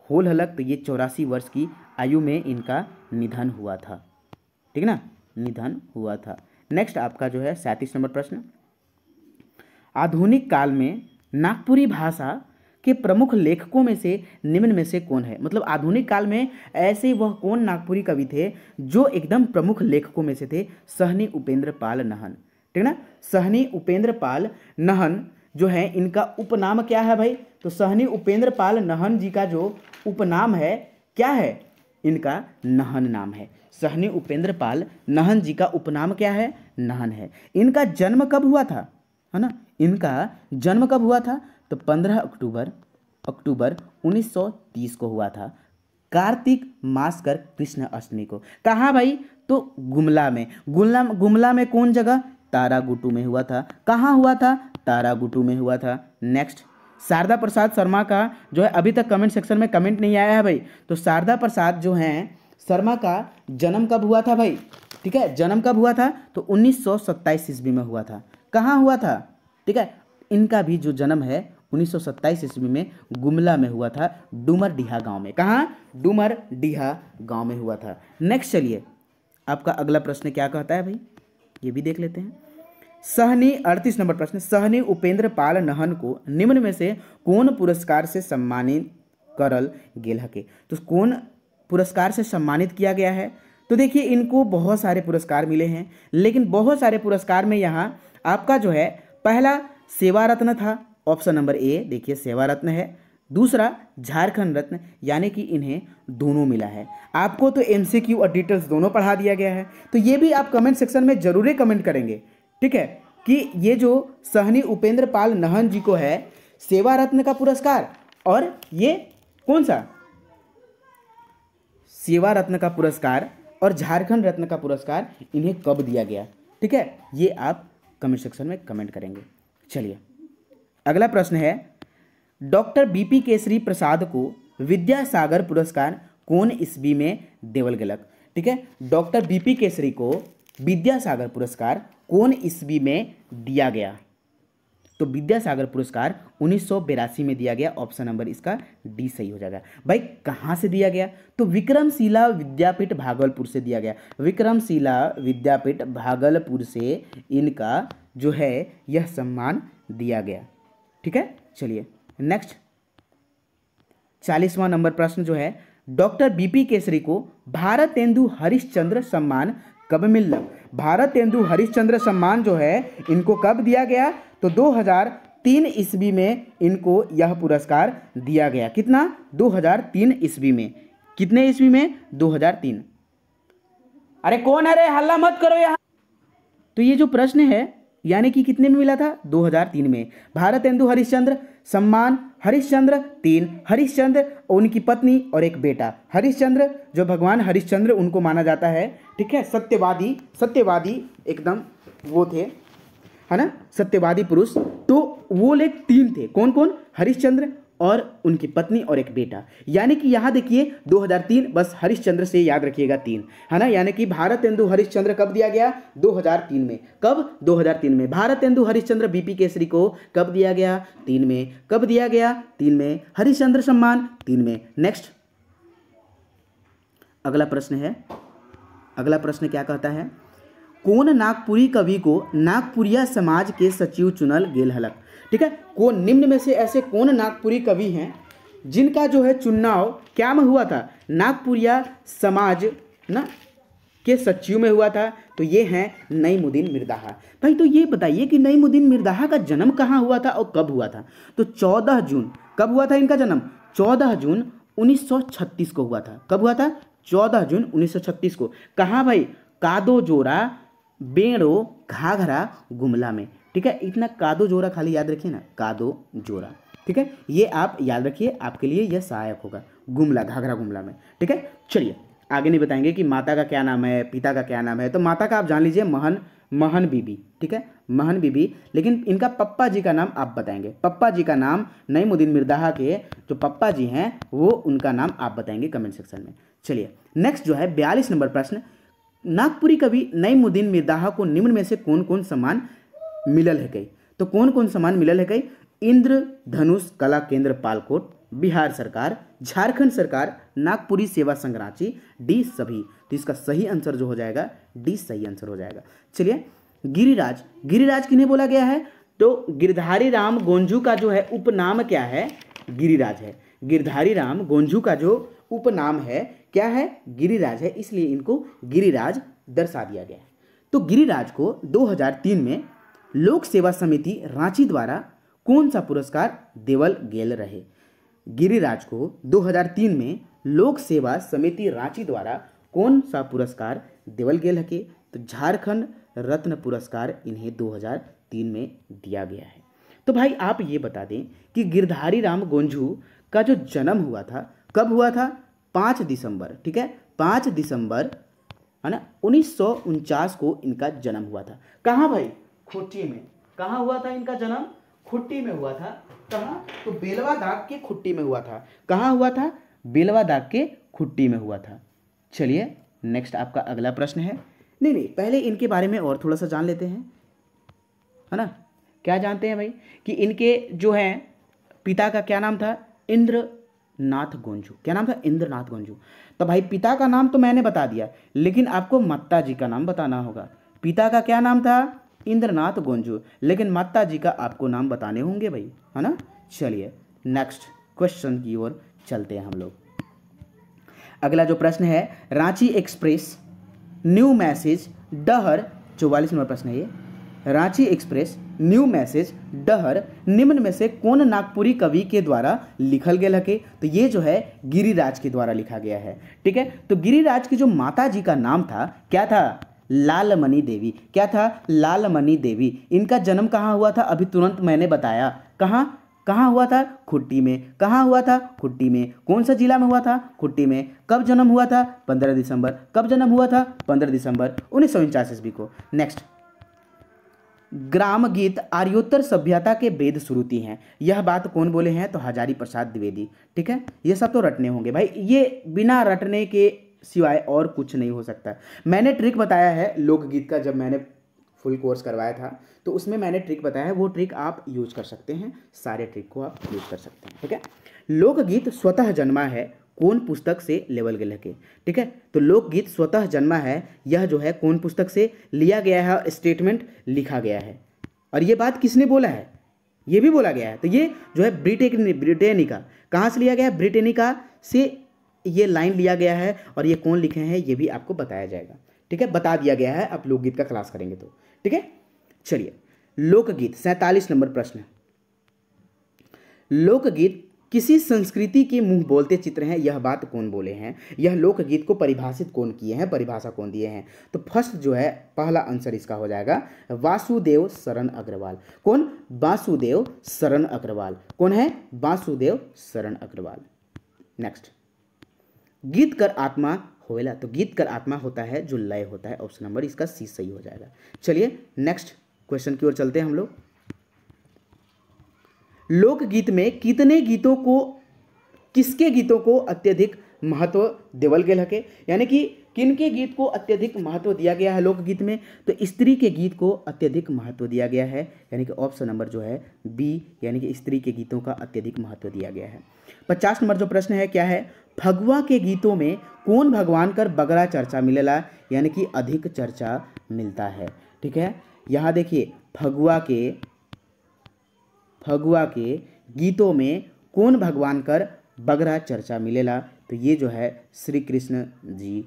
होल हलक तो ये चौरासी वर्ष की आयु में इनका निधन हुआ था ठीक ना निधन हुआ था नेक्स्ट आपका जो है सैंतीस नंबर प्रश्न आधुनिक काल में नागपुरी भाषा के प्रमुख लेखकों में से निम्न में से कौन है मतलब आधुनिक काल में ऐसे वह कौन नागपुरी कवि थे जो एकदम प्रमुख लेखकों में से थे सहनी उपेंद्र पाल नहन ठीक ना सहनी उपेंद्र पाल नहन जो है इनका उपनाम क्या है भाई तो सहनी उपेंद्र पाल नहन जी का जो उपनाम है क्या है इनका नहन नाम है सहनी उपेंद्र पाल नहन जी का उपनाम क्या है नहन है इनका जन्म कब हुआ था है ना इनका जन्म कब हुआ था तो 15 अक्टूबर अक्टूबर 1930 को हुआ था कार्तिक मास कर कृष्ण अष्टमी को कहाँ भाई तो गुमला में गुमला गुमला में कौन जगह तारागुटू में हुआ था कहाँ हुआ था तारागुटू में हुआ था नेक्स्ट शारदा प्रसाद शर्मा का जो है अभी तक कमेंट सेक्शन में कमेंट नहीं आया है भाई तो शारदा प्रसाद जो हैं शर्मा का जन्म कब हुआ था भाई ठीक है जन्म कब हुआ था तो उन्नीस सौ ईस्वी में हुआ था कहाँ हुआ था ठीक है इनका भी जो जन्म है उन्नीस सौ ईस्वी में गुमला में हुआ था डूमर डीहा गाँव में कहाँ डीहा गाँव में हुआ था नेक्स्ट चलिए आपका अगला प्रश्न क्या कहता है भाई ये भी देख लेते हैं सहनी अड़तीस नंबर प्रश्न सहनी उपेंद्र पाल नहन को निम्न में से कौन पुरस्कार से सम्मानित करल गेल हके तो कौन पुरस्कार से सम्मानित किया गया है तो देखिए इनको बहुत सारे पुरस्कार मिले हैं लेकिन बहुत सारे पुरस्कार में यहाँ आपका जो है पहला सेवा रत्न था ऑप्शन नंबर ए देखिए सेवा रत्न है दूसरा झारखंड रत्न यानी कि इन्हें दोनों मिला है आपको तो एम और डिटेल्स दोनों पढ़ा दिया गया है तो ये भी आप कमेंट सेक्शन में ज़रूर कमेंट करेंगे ठीक है कि ये जो सहनी उपेंद्र पाल नहन जी को है सेवा रत्न का पुरस्कार और ये कौन सा सेवा रत्न का पुरस्कार और झारखंड रत्न का पुरस्कार इन्हें कब दिया गया ठीक है ये आप कमेंट सेक्शन में कमेंट करेंगे चलिए अगला प्रश्न है डॉक्टर बीपी केसरी प्रसाद को विद्यासागर पुरस्कार इस ईस्वी में देवल गलक ठीक है डॉक्टर बीपी केसरी को विद्यासागर पुरस्कार कौन ईस्वी में दिया गया तो विद्यासागर पुरस्कार उन्नीस में दिया गया ऑप्शन नंबर इसका डी सही हो जाएगा भाई कहाँ से दिया गया तो विक्रमशिला विद्यापीठ भागलपुर से दिया गया विक्रमशिला विद्यापीठ भागलपुर से इनका जो है यह सम्मान दिया गया ठीक है चलिए नेक्स्ट चालीसवां नंबर प्रश्न जो है डॉक्टर बीपी केसरी को भारत तेंदु हरिश्चंद्र सम्मान कब मिला भारत तेंदु हरिश्चंद्र सम्मान जो है इनको कब दिया गया तो 2003 ईस्वी में इनको यह पुरस्कार दिया गया कितना 2003 ईस्वी में कितने ईस्वी में 2003 अरे कौन अरे हल्ला मत करो यहाँ तो ये जो प्रश्न है यानी कि कितने में मिला था 2003 में भारत इंदु हरिश्चंद्र सम्मान हरिश्चंद्र तीन हरिश्चंद्र उनकी पत्नी और एक बेटा हरिश्चंद्र जो भगवान हरिश्चंद्र उनको माना जाता है ठीक है सत्यवादी सत्यवादी एकदम वो थे है ना सत्यवादी पुरुष तो वो लोग तीन थे कौन कौन हरिश्चंद्र और उनकी पत्नी और एक बेटा यानी कि यहाँ देखिए 2003 बस हरिश्चंद्र से याद रखिएगा तीन है ना यानी कि भारत इंदु हरिश्चंद्र कब दिया गया 2003 में कब 2003 में भारत इंदु हरिश्चंद्र बीपी केसरी को कब दिया गया तीन में कब दिया गया तीन में हरिश्चंद्र सम्मान तीन में नेक्स्ट अगला प्रश्न है अगला प्रश्न क्या कहता है कौन नागपुरी कवि को नागपुरिया समाज के सचिव चुनल गेल हलक ठीक है को निम्न में से ऐसे कौन नागपुरी कवि हैं जिनका जो है चुनाव क्या में हुआ था नागपुरिया समाज ना के सचिव में हुआ था तो ये हैं नईमुद्दीन मिर्दाहा भाई तो ये बताइए कि नईमुद्दीन मिर्दाहा का जन्म कहाँ हुआ था और कब हुआ था तो 14 जून कब हुआ था इनका जन्म 14 जून 1936 को हुआ था कब हुआ था 14 जून 1936 को कहाँ भाई कादोजोरा बेड़ो घाघरा गुमला में ठीक है इतना कादो जोरा खाली याद रखिए ना कादो जोरा ठीक है ये आप याद रखिए आपके लिए यह सहायक होगा गुमला घाघरा गुमला में ठीक है चलिए आगे नहीं बताएंगे कि माता का क्या नाम है पिता का क्या नाम है तो माता का आप जान लीजिए महन महन बीबी ठीक है महन बीबी लेकिन इनका पप्पा जी का नाम आप बताएंगे पप्पा जी का नाम नईमुद्दीन मिर्दाहा के जो पप्पा जी हैं वो उनका नाम आप बताएंगे कमेंट सेक्शन में चलिए नेक्स्ट जो है बयालीस नंबर प्रश्न नागपुरी कवि नईमुद्दीन मिर्दाहा को निम्न में से कौन कौन सम्मान मिलल है कई तो कौन कौन सामान मिलल है कई इंद्र धनुष कला केंद्र पालकोट बिहार सरकार झारखंड सरकार नागपुरी सेवा संघ रांची डी सभी तो इसका सही आंसर जो हो जाएगा डी सही आंसर हो जाएगा चलिए गिरिराज गिरिराज किन्हें बोला गया है तो गिरधारी राम गोंजू का जो है उपनाम क्या है गिरिराज है गिरधारी राम गोंजू का जो उपनाम है क्या है गिरिराज है इसलिए इनको गिरिराज दर्शा दिया गया है तो गिरिराज को 2003 में लोक सेवा समिति रांची द्वारा कौन सा पुरस्कार देवल गेल रहे गिरिराज को 2003 में लोक सेवा समिति रांची द्वारा कौन सा पुरस्कार देवल गेल हके तो झारखंड रत्न पुरस्कार इन्हें 2003 में दिया गया है तो भाई आप ये बता दें कि गिरधारी राम गोंझू का जो जन्म हुआ था कब हुआ था पाँच दिसंबर ठीक है पाँच दिसंबर है ना उन्नीस को इनका जन्म हुआ था कहाँ भाई खुट्टी में कहा हुआ था इनका जन्म खुट्टी में हुआ था कहा तो बेलवा दाग के खुट्टी में हुआ था कहा हुआ था बेलवा दाग के खुट्टी में हुआ था चलिए नेक्स्ट आपका अगला प्रश्न है नहीं नहीं पहले इनके बारे में और थोड़ा सा जान लेते हैं है ना क्या जानते हैं भाई कि इनके जो हैं पिता का क्या नाम था इंद्र नाथ गोंजू क्या नाम था इंद्रनाथ गोंजू तो भाई पिता का नाम तो मैंने बता दिया लेकिन आपको मत्ता जी का नाम बताना होगा पिता का क्या नाम था इंद्रनाथ गोंजू लेकिन माता जी का आपको नाम बताने होंगे भाई है ना चलिए नेक्स्ट क्वेश्चन की ओर चलते हैं हम लोग अगला जो प्रश्न है रांची एक्सप्रेस न्यू मैसेज डहर चौवालीस नंबर प्रश्न है ये रांची एक्सप्रेस न्यू मैसेज डहर निम्न में से कौन नागपुरी कवि के द्वारा लिखल गया लगे तो ये जो है गिरिराज के द्वारा लिखा गया है ठीक है तो गिरिराज की जो माता जी का नाम था क्या था लालमणि देवी क्या था लालमणि देवी इनका जन्म कहाँ हुआ था अभी तुरंत मैंने बताया कहाँ कहाँ हुआ था खुट्टी में कहाँ हुआ था खुट्टी में कौन सा जिला में हुआ था खुट्टी में कब जन्म हुआ था पंद्रह दिसंबर कब जन्म हुआ था पंद्रह दिसंबर उन्नीस सौ उनचास ईस्वी को नेक्स्ट ग्राम गीत आर्योत्तर सभ्यता के वेद श्रुति हैं यह बात कौन बोले हैं तो हजारी प्रसाद द्विवेदी ठीक है ये सब तो रटने होंगे भाई ये बिना रटने के सिवाय और कुछ नहीं हो सकता मैंने ट्रिक बताया है लोकगीत का जब मैंने फुल कोर्स करवाया था तो उसमें मैंने ट्रिक बताया है वो ट्रिक आप यूज कर सकते हैं सारे ट्रिक को आप यूज कर सकते हैं ठीक है लोकगीत स्वतः जन्मा है कौन पुस्तक से लेवल गल के ठीक है तो लोकगीत स्वतः जन्मा है यह जो है कौन पुस्तक से लिया गया है स्टेटमेंट लिखा गया है और ये बात किसने बोला है ये भी बोला गया है तो ये जो है ब्रिटेन ब्रिटेनिका कहाँ से लिया गया है ब्रिटेनिका से ये लाइन लिया गया है और ये कौन लिखे हैं ये भी आपको बताया जाएगा ठीक है बता दिया गया है आप लोकगीत का क्लास करेंगे तो ठीक है चलिए लोकगीत सैंतालीस नंबर प्रश्न लोकगीत किसी संस्कृति के मुंह बोलते चित्र हैं यह बात कौन बोले हैं यह लोकगीत को परिभाषित कौन किए हैं परिभाषा कौन दिए हैं तो फर्स्ट जो है पहला आंसर इसका हो जाएगा वासुदेव शरण अग्रवाल कौन वासुदेव शरण अग्रवाल कौन है वासुदेव शरण अग्रवाल नेक्स्ट गीत कर आत्मा होएला तो गीत कर आत्मा होता है जो लय होता है ऑप्शन नंबर इसका सी सही हो जाएगा चलिए नेक्स्ट क्वेश्चन की ओर चलते हैं हम लोग लोकगीत में कितने गीतों को किसके गीतों को अत्यधिक महत्व देवल गया है यानी कि किन के गीत को अत्यधिक महत्व दिया गया है लोकगीत में तो स्त्री के गीत को अत्यधिक महत्व दिया गया है यानी कि ऑप्शन नंबर जो है बी यानी कि स्त्री के गीतों का अत्यधिक महत्व दिया गया है पचास नंबर जो प्रश्न है क्या है फगुआ के गीतों में कौन भगवान कर बगड़ा चर्चा मिलेला यानी कि अधिक चर्चा मिलता है ठीक है यहाँ देखिए फगुआ के फगुआ के गीतों में कौन भगवान कर बगड़ा चर्चा मिलेला तो ये जो है श्री कृष्ण जी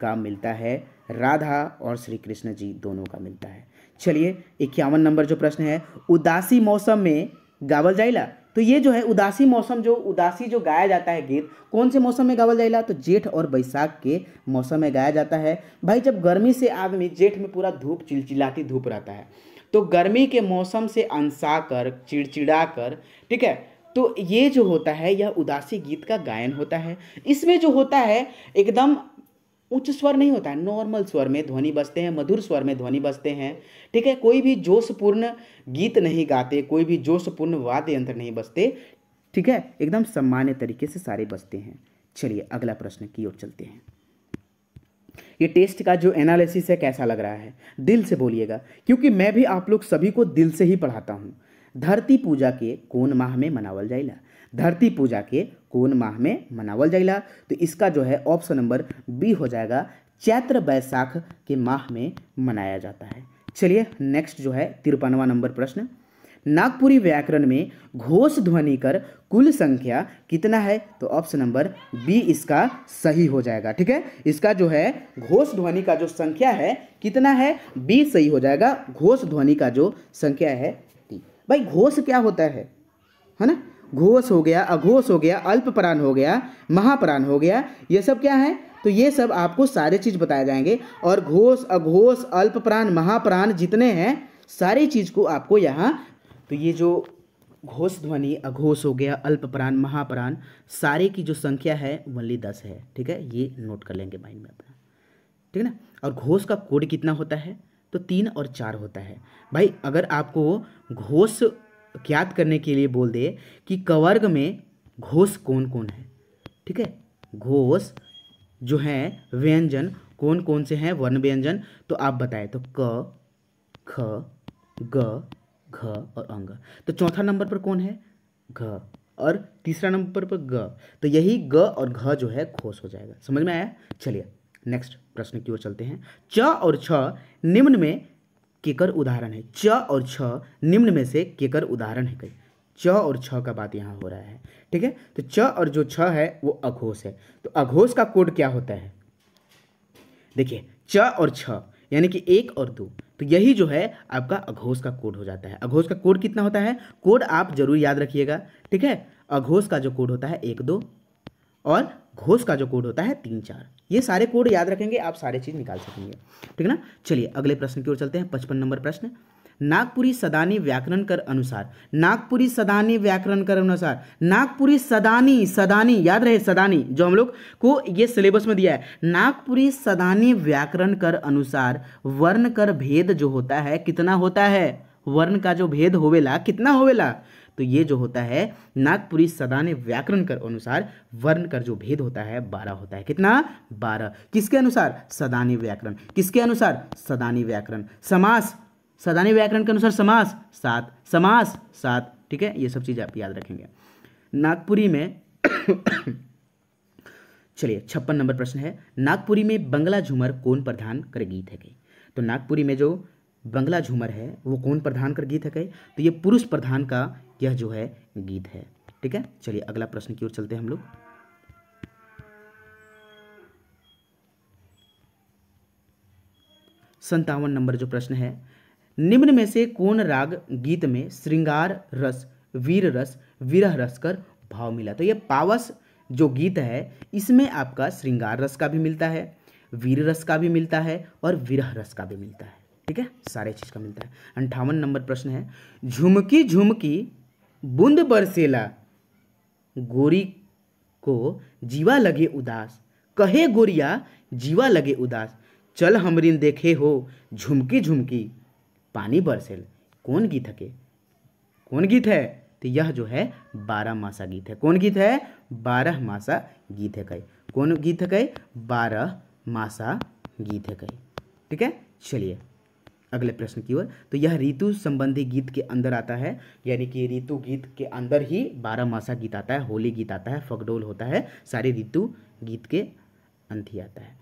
का मिलता है राधा और श्री कृष्ण जी दोनों का मिलता है चलिए इक्यावन नंबर जो प्रश्न है उदासी मौसम में गावल जाएला तो ये जो है उदासी मौसम जो उदासी जो गाया जाता है गीत कौन से मौसम में गावल जाएगा तो जेठ और बैसाख के मौसम में गाया जाता है भाई जब गर्मी से आदमी जेठ में पूरा धूप चिलचिलाती धूप रहता है तो गर्मी के मौसम से अंसा कर चिड़चिड़ा कर ठीक है तो ये जो होता है यह उदासी गीत का गायन होता है इसमें जो होता है एकदम उच्च स्वर नहीं होता है नॉर्मल स्वर में ध्वनि बजते हैं मधुर स्वर में ध्वनि बजते हैं ठीक है कोई भी जोशपूर्ण गीत नहीं गाते कोई भी जोशपूर्ण वाद्य यंत्र नहीं बजते ठीक है एकदम सामान्य तरीके से सारे बजते हैं चलिए अगला प्रश्न की ओर चलते हैं ये टेस्ट का जो एनालिसिस है कैसा लग रहा है दिल से बोलिएगा क्योंकि मैं भी आप लोग सभी को दिल से ही पढ़ाता हूँ धरती पूजा के कौन माह में मनावल जाएगा धरती पूजा के कौन माह में मनावल जाएगा तो इसका जो है ऑप्शन नंबर बी हो जाएगा चैत्र बैसाख के माह में मनाया जाता है चलिए नेक्स्ट जो है तिरपनवा नंबर प्रश्न नागपुरी व्याकरण में घोष ध्वनि कर कुल संख्या कितना है तो ऑप्शन नंबर बी इसका सही हो जाएगा ठीक है इसका जो है घोष ध्वनि का जो संख्या है कितना है बी सही हो जाएगा घोष ध्वनि का जो संख्या है भाई घोष क्या होता है है ना घोष हो गया अघोष हो गया अल्पप्राण हो गया महाप्राण हो गया ये सब क्या है तो ये सब आपको सारे चीज़ बताए जाएंगे और घोष अघोष अल्पप्राण महाप्राण जितने हैं सारी चीज़ को आपको यहाँ तो ये जो घोष ध्वनि अघोष हो गया अल्पप्राण महाप्राण सारे की जो संख्या है वनली दस है ठीक है ये नोट कर लेंगे माइंड में अपना ठीक है ना और घोष का कोड कितना होता है तो तीन और चार होता है भाई अगर आपको घोष ज्ञात करने के लिए बोल दे कि कवर्ग में घोष कौन कौन है ठीक है घोष जो है व्यंजन कौन कौन से हैं वर्ण व्यंजन तो आप बताएं तो क ख ग घ और अंग तो चौथा नंबर पर कौन है घ और तीसरा नंबर पर ग तो यही ग और घ जो है घोष हो जाएगा समझ में आया चलिए नेक्स्ट प्रश्न की ओर चलते हैं च और छ निम्न में केकर उदाहरण है च और छ निम्न में से केकर उदाहरण है कई च और छ का बात यहाँ हो रहा है ठीक है तो च और जो छ है वो अघोष है तो अघोष का कोड क्या होता है देखिए च और छ यानी कि एक और दो तो यही जो है आपका अघोष का कोड हो जाता है अघोष का कोड कितना होता है कोड आप जरूर याद रखिएगा ठीक है अघोष का जो कोड होता है एक दो और घोष का जो कोड होता है तीन चार ये सारे कोड याद रखेंगे आप सारे चीज़ निकाल सकेंगे ठीक है ना चलिए अगले प्रश्न की ओर चलते हैं पचपन नंबर प्रश्न नागपुरी सदानी व्याकरण कर अनुसार नागपुरी सदानी व्याकरण कर अनुसार नागपुरी सदानी सदानी याद रहे सदानी जो हम लोग को ये सिलेबस में दिया है नागपुरी सदानी व्याकरण कर अनुसार वर्ण कर भेद जो होता है कितना होता है वर्ण का जो भेद होवेला कितना होवेला तो ये जो होता है नागपुरी सदा ने व्याकरण कर अनुसार वर्ण कर जो भेद होता है बारह होता है कितना बारह किसके अनुसार सदानी व्याकरण किसके अनुसार सदानी व्याकरण समास सदानी व्याकरण के अनुसार समास सात समास सात ठीक है ये सब चीज़ आप याद रखेंगे नागपुरी में चलिए छप्पन नंबर प्रश्न है नागपुरी में बंगला झूमर कौन प्रधान कर गीत है तो नागपुरी में जो बंगला झूमर है वो कौन प्रधान कर गीत है कहे तो ये पुरुष प्रधान का यह जो है गीत है ठीक है चलिए अगला प्रश्न की ओर चलते हैं हम लोग संतावन नंबर जो प्रश्न है निम्न में से कौन राग गीत में श्रृंगार रस वीर रस विरह रस कर भाव मिला तो ये पावस जो गीत है इसमें आपका श्रृंगार रस का भी मिलता है वीर रस का भी मिलता है और विरह रस का भी मिलता है ठीक है सारे चीज़ का मिलता है अंठावन नंबर प्रश्न है झुमकी झुमकी बूंद बरसेला गोरी को जीवा लगे उदास कहे गोरिया जीवा लगे उदास चल हमरिन देखे हो झुमकी झुमकी पानी बरसेल कौन गीत है के कौन गीत है तो यह जो है बारह मासा गीत है कौन गीत है बारह मासा गीत है कई कौन गीत है कई बारह मासा गीत है कई ठीक है चलिए अगले प्रश्न की ओर तो यह ऋतु संबंधी गीत के अंदर आता है यानी कि ऋतु गीत के अंदर ही बारह मासा गीत आता है होली गीत आता है फकडोल होता है सारे ऋतु गीत के अंत ही आता है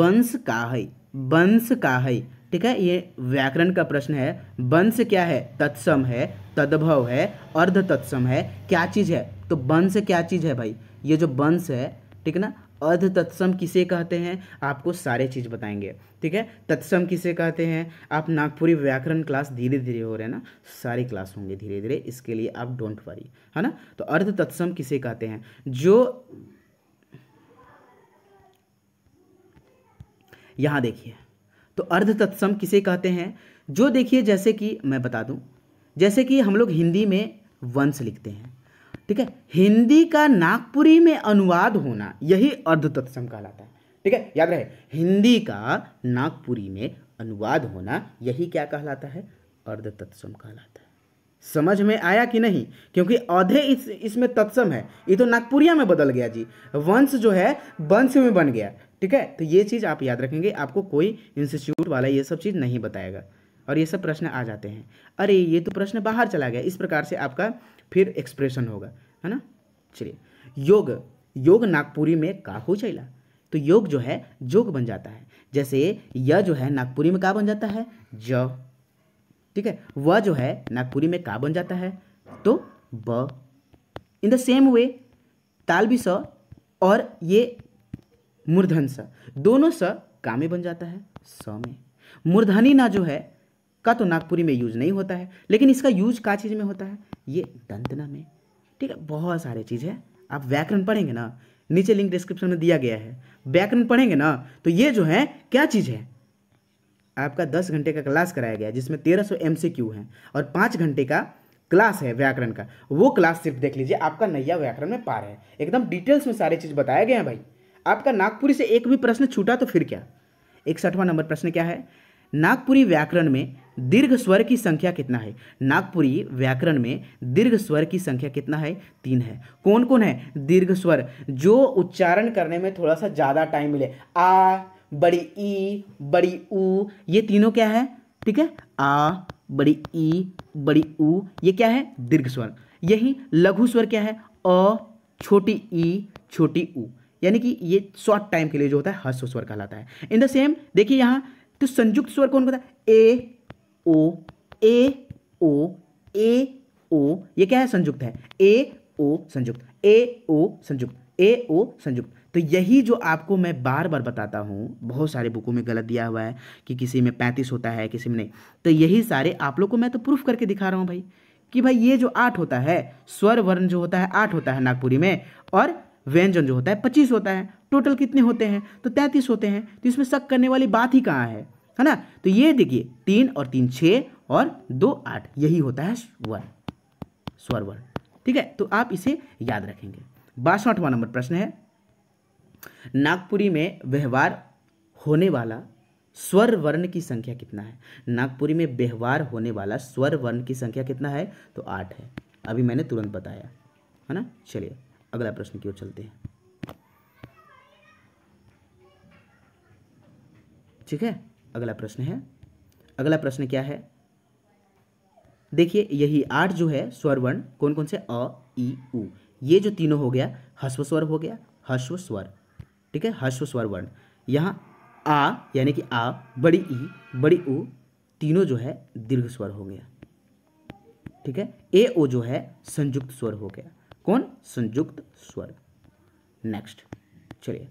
वंश काहई वंश काहई ठीक है ये व्याकरण का प्रश्न है वंश क्या है तत्सम है तद्भव है अर्ध तत्सम है क्या चीज़ है तो वंश क्या चीज़ है भाई ये जो वंश है ठीक है ना अर्ध तत्सम किसे कहते हैं आपको सारे चीज़ बताएंगे ठीक है तत्सम किसे कहते हैं आप नागपुरी व्याकरण क्लास धीरे धीरे हो रहे हैं ना सारी क्लास होंगे धीरे धीरे इसके लिए आप डोंट वरी है ना तो अर्ध तत्सम किसे कहते हैं जो यहां देखिए तो अर्ध तत्सम किसे कहते हैं जो देखिए जैसे कि मैं बता दूं जैसे कि हम लोग हिंदी में वंश लिखते हैं ठीक है हिंदी का नागपुरी में अनुवाद होना यही अर्ध तत्सम कहलाता है ठीक है याद रहे हिंदी का नागपुरी में अनुवाद होना यही क्या कहलाता है अर्ध तत्सम कहलाता है समझ में आया कि नहीं क्योंकि अधे इस इसमें तत्सम है ये तो नागपुरिया में बदल गया जी वंश जो है वंश में बन गया ठीक है तो ये चीज़ आप याद रखेंगे आपको कोई इंस्टीट्यूट वाला ये सब चीज़ नहीं बताएगा और ये सब प्रश्न आ जाते हैं अरे ये तो प्रश्न बाहर चला गया इस प्रकार से आपका फिर एक्सप्रेशन होगा है ना चलिए योग योग नागपुरी में का हो जाएगा तो योग जो है जोग बन जाता है जैसे य जो है नागपुरी में का बन जाता है ज ठीक है वह जो है नागपुरी में का बन जाता है तो ब इन द सेम वे ताल भी स और ये मूर्धन स दोनों स का में बन जाता है स में मूर्धनी ना जो है का तो नागपुरी में यूज़ नहीं होता है लेकिन इसका यूज का चीज़ में होता है ये दंतना में ठीक है बहुत सारे चीज़ है आप व्याकरण पढ़ेंगे ना नीचे लिंक डिस्क्रिप्शन में दिया गया है व्याकरण पढ़ेंगे ना तो ये जो है क्या चीज़ है आपका दस घंटे का क्लास कराया गया जिसमें तेरह सौ एम है और पांच घंटे का क्लास है व्याकरण का वो क्लास सिर्फ देख लीजिए आपका नैया व्याकरण में पार है एकदम डिटेल्स में सारे चीज़ बताया गया है भाई आपका नागपुरी से एक भी प्रश्न छूटा तो फिर क्या इकसठवां नंबर प्रश्न क्या है नागपुरी व्याकरण में दीर्घ स्वर की संख्या कितना है नागपुरी व्याकरण में दीर्घ स्वर की संख्या कितना है तीन है कौन कौन है दीर्घ स्वर जो उच्चारण करने में थोड़ा सा ज़्यादा टाइम मिले आ बड़ी ई बड़ी ऊ ये तीनों क्या है ठीक है आ बड़ी ई बड़ी ऊ ये क्या है दीर्घ स्वर यही लघु स्वर क्या है अ छोटी ई छोटी ऊ यानी कि ये शॉर्ट टाइम के लिए जो होता है हस्व स्वर कहलाता है इन द सेम देखिए यहां तो संयुक्त स्वर कौन कहता है ए ओ ए ओ ए ओ ये क्या है संयुक्त है ए ओ संयुक्त ए ओ संयुक्त ए ओ संयुक्त तो यही जो आपको मैं बार बार बताता हूँ बहुत सारे बुकों में गलत दिया हुआ है कि किसी में पैंतीस होता है किसी में नहीं तो यही सारे आप लोग को मैं तो प्रूफ करके दिखा रहा हूँ भाई कि भाई ये जो आठ होता है स्वर वर्ण जो होता है आठ होता है नागपुरी में और व्यंजन जो होता है पच्चीस होता है टोटल कितने होते हैं तो तैंतीस होते हैं तो इसमें शक करने वाली बात ही कहाँ है है ना तो ये देखिए तीन और तीन छः और दो आठ यही होता है वर्ण स्वर वर्ण ठीक है तो आप इसे याद रखेंगे बासठवा नंबर प्रश्न है नागपुरी में व्यवहार होने वाला स्वर वर्ण की संख्या कितना है नागपुरी में व्यवहार होने वाला स्वर वर्ण की संख्या कितना है तो आठ है अभी मैंने तुरंत बताया है ना चलिए अगला प्रश्न की ओर चलते हैं ठीक है अगला प्रश्न है अगला प्रश्न क्या है देखिए यही आठ जो है स्वर वर्ण कौन कौन से अ ई उ ये जो तीनों हो गया हस्व स्वर हो गया हस्व स्वर ठीक है हस्व स्वर वर्ण यहाँ आ यानी कि आ बड़ी ई बड़ी उ तीनों जो है दीर्घ स्वर हो गया ठीक है ए ओ जो है संयुक्त स्वर हो गया कौन संयुक्त स्वर नेक्स्ट चलिए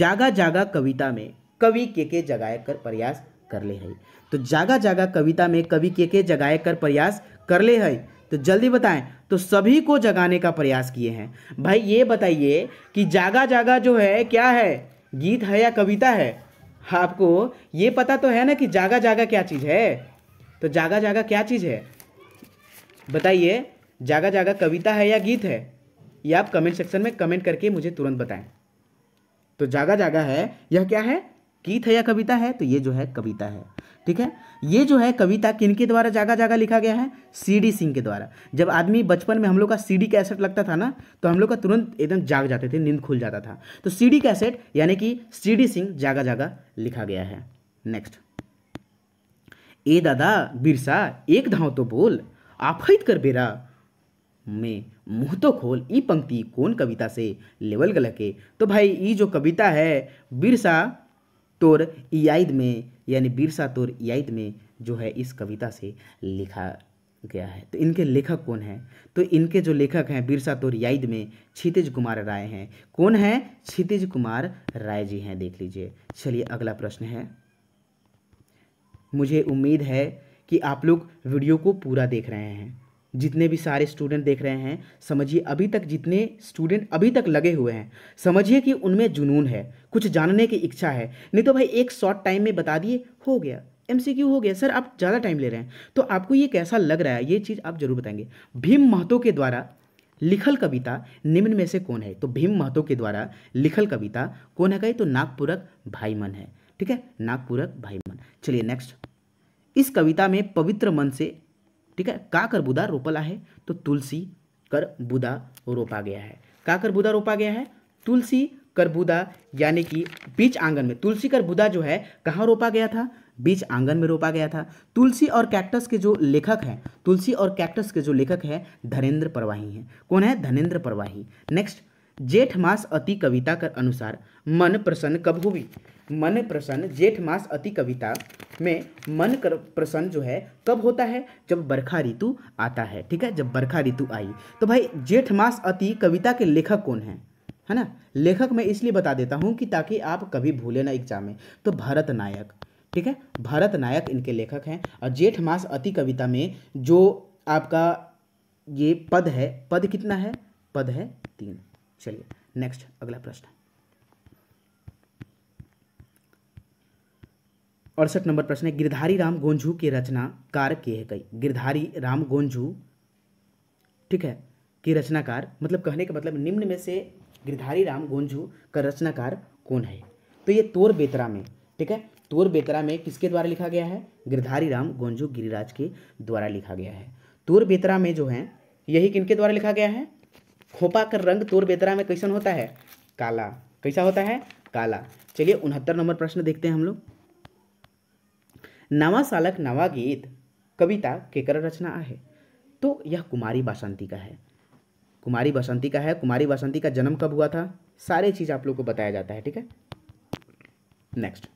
जागा जागा कविता में कवि के के कर प्रयास कर ले है तो जागा जागा कविता में कवि के के जगाए कर प्रयास कर ले है तो जल्दी बताएं तो सभी को जगाने का प्रयास किए हैं भाई ये बताइए कि जागा जागा जो है क्या है गीत है या कविता है आपको ये पता तो है ना कि जागा जागा क्या चीज़ है तो जागा जागा क्या चीज़ है बताइए जागा जागा कविता है या गीत है ये आप कमेंट सेक्शन में कमेंट करके मुझे तुरंत बताएं तो जागा जागा है यह क्या है गीत है या कविता है तो ये जो है कविता है ठीक है ये जो है कविता किनके द्वारा जागा जागा लिखा गया है सीडी सिंह के द्वारा जब आदमी बचपन में हम लोग का सीडी कैसेट लगता था ना तो हम लोग का तुरंत एकदम जाग जाते थे नींद खुल जाता था तो सीडी कैसेट यानी कि सीडी सिंह जागा जागा लिखा गया है नेक्स्ट ए दादा बिरसा एक धाव तो बोल आफित कर बेरा में मुँह तो खोल ई पंक्ति कौन कविता से लेवल गल के तो भाई ये जो कविता है बिरसा तोर याद में यानी बिरसा तोर याद में जो है इस कविता से लिखा गया है तो इनके लेखक कौन हैं तो इनके जो लेखक हैं बिरसा तोर याद में क्षितिज कुमार राय हैं कौन हैं क्षितिज कुमार राय जी हैं देख लीजिए चलिए अगला प्रश्न है मुझे उम्मीद है कि आप लोग वीडियो को पूरा देख रहे हैं जितने भी सारे स्टूडेंट देख रहे हैं समझिए अभी तक जितने स्टूडेंट अभी तक लगे हुए हैं समझिए कि उनमें जुनून है कुछ जानने की इच्छा है नहीं तो भाई एक शॉर्ट टाइम में बता दिए हो गया एम हो गया सर आप ज़्यादा टाइम ले रहे हैं तो आपको ये कैसा लग रहा है ये चीज़ आप जरूर बताएंगे भीम महतो के द्वारा लिखल कविता निम्न में से कौन है तो भीम महतो के द्वारा लिखल कविता कौन है कही तो नागपुरक मन है ठीक है नागपुरक मन चलिए नेक्स्ट इस कविता में पवित्र मन से ठीक है का बुदा रोपला है तो तुलसी कर बुदा रोपा गया है का बुदा रोपा गया है तुलसी बुदा यानी कि बीच आंगन में तुलसी कर बुदा जो है कहाँ रोपा गया था बीच आंगन में रोपा गया था तुलसी और कैक्टस के जो लेखक हैं तुलसी और कैक्टस के जो लेखक हैं धनेन्द्र परवाही हैं कौन है धनेन्द्र परवाही नेक्स्ट जेठ मास अति कविता के अनुसार मन प्रसन्न कब हुई मन प्रसन्न जेठ मास अति कविता में मन कर प्रसन्न जो है कब होता है जब बरखा ऋतु आता है ठीक है जब बरखा ऋतु आई तो भाई जेठ मास अति कविता के लेखक कौन हैं है ना लेखक मैं इसलिए बता देता हूँ कि ताकि आप कभी भूले ना एग्जाम में तो भरत नायक ठीक है भरत नायक इनके लेखक हैं और जेठ मास अति कविता में जो आपका ये पद है पद कितना है पद है तीन चलिए नेक्स्ट अगला प्रश्न अड़सठ नंबर प्रश्न है गिरधारी राम गोंझू की रचना कार के है कई गिरधारी राम गोंझू ठीक है कि रचनाकार मतलब कहने का मतलब निम्न में से गिरधारी राम गोंझू का रचनाकार कौन है तो ये तोर बेतरा में ठीक है तोर बेतरा में किसके द्वारा लिखा गया है गिरधारी राम गोंझू गिरिराज के द्वारा लिखा गया है तोर बेतरा में जो है यही किनके द्वारा लिखा गया है खोपा का रंग तोर बेतरा में कैसन होता है काला कैसा होता है काला चलिए उनहत्तर नंबर प्रश्न देखते हैं हम लोग नवा सालक नवा गीत कविता केकर रचना है तो यह कुमारी बासंती का है कुमारी बसंती का है कुमारी बसंती का जन्म कब हुआ था सारे चीज़ आप लोग को बताया जाता है ठीक है नेक्स्ट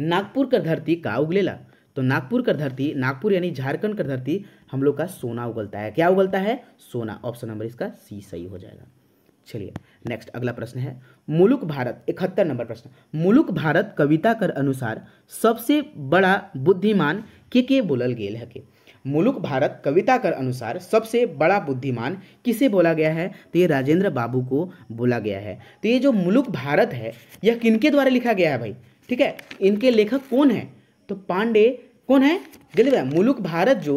नागपुर का धरती का उगलेला तो नागपुर का धरती नागपुर यानी झारखंड का धरती हम लोग का सोना उगलता है क्या उगलता है सोना ऑप्शन नंबर इसका सी सही हो जाएगा चलिए नेक्स्ट अगला प्रश्न है मुलुक भारत इकहत्तर नंबर प्रश्न मुलुक भारत कविता कर अनुसार सबसे बड़ा बुद्धिमान के के बोलल गेल है के मुलुक भारत कविता कर अनुसार सबसे बड़ा बुद्धिमान किसे बोला गया है तो ये राजेंद्र बाबू को बोला गया है तो ये जो मुलुक भारत है यह किनके द्वारा लिखा गया है भाई ठीक है इनके लेखक कौन है तो पांडे कौन है जल्दी बताए मुलुक भारत जो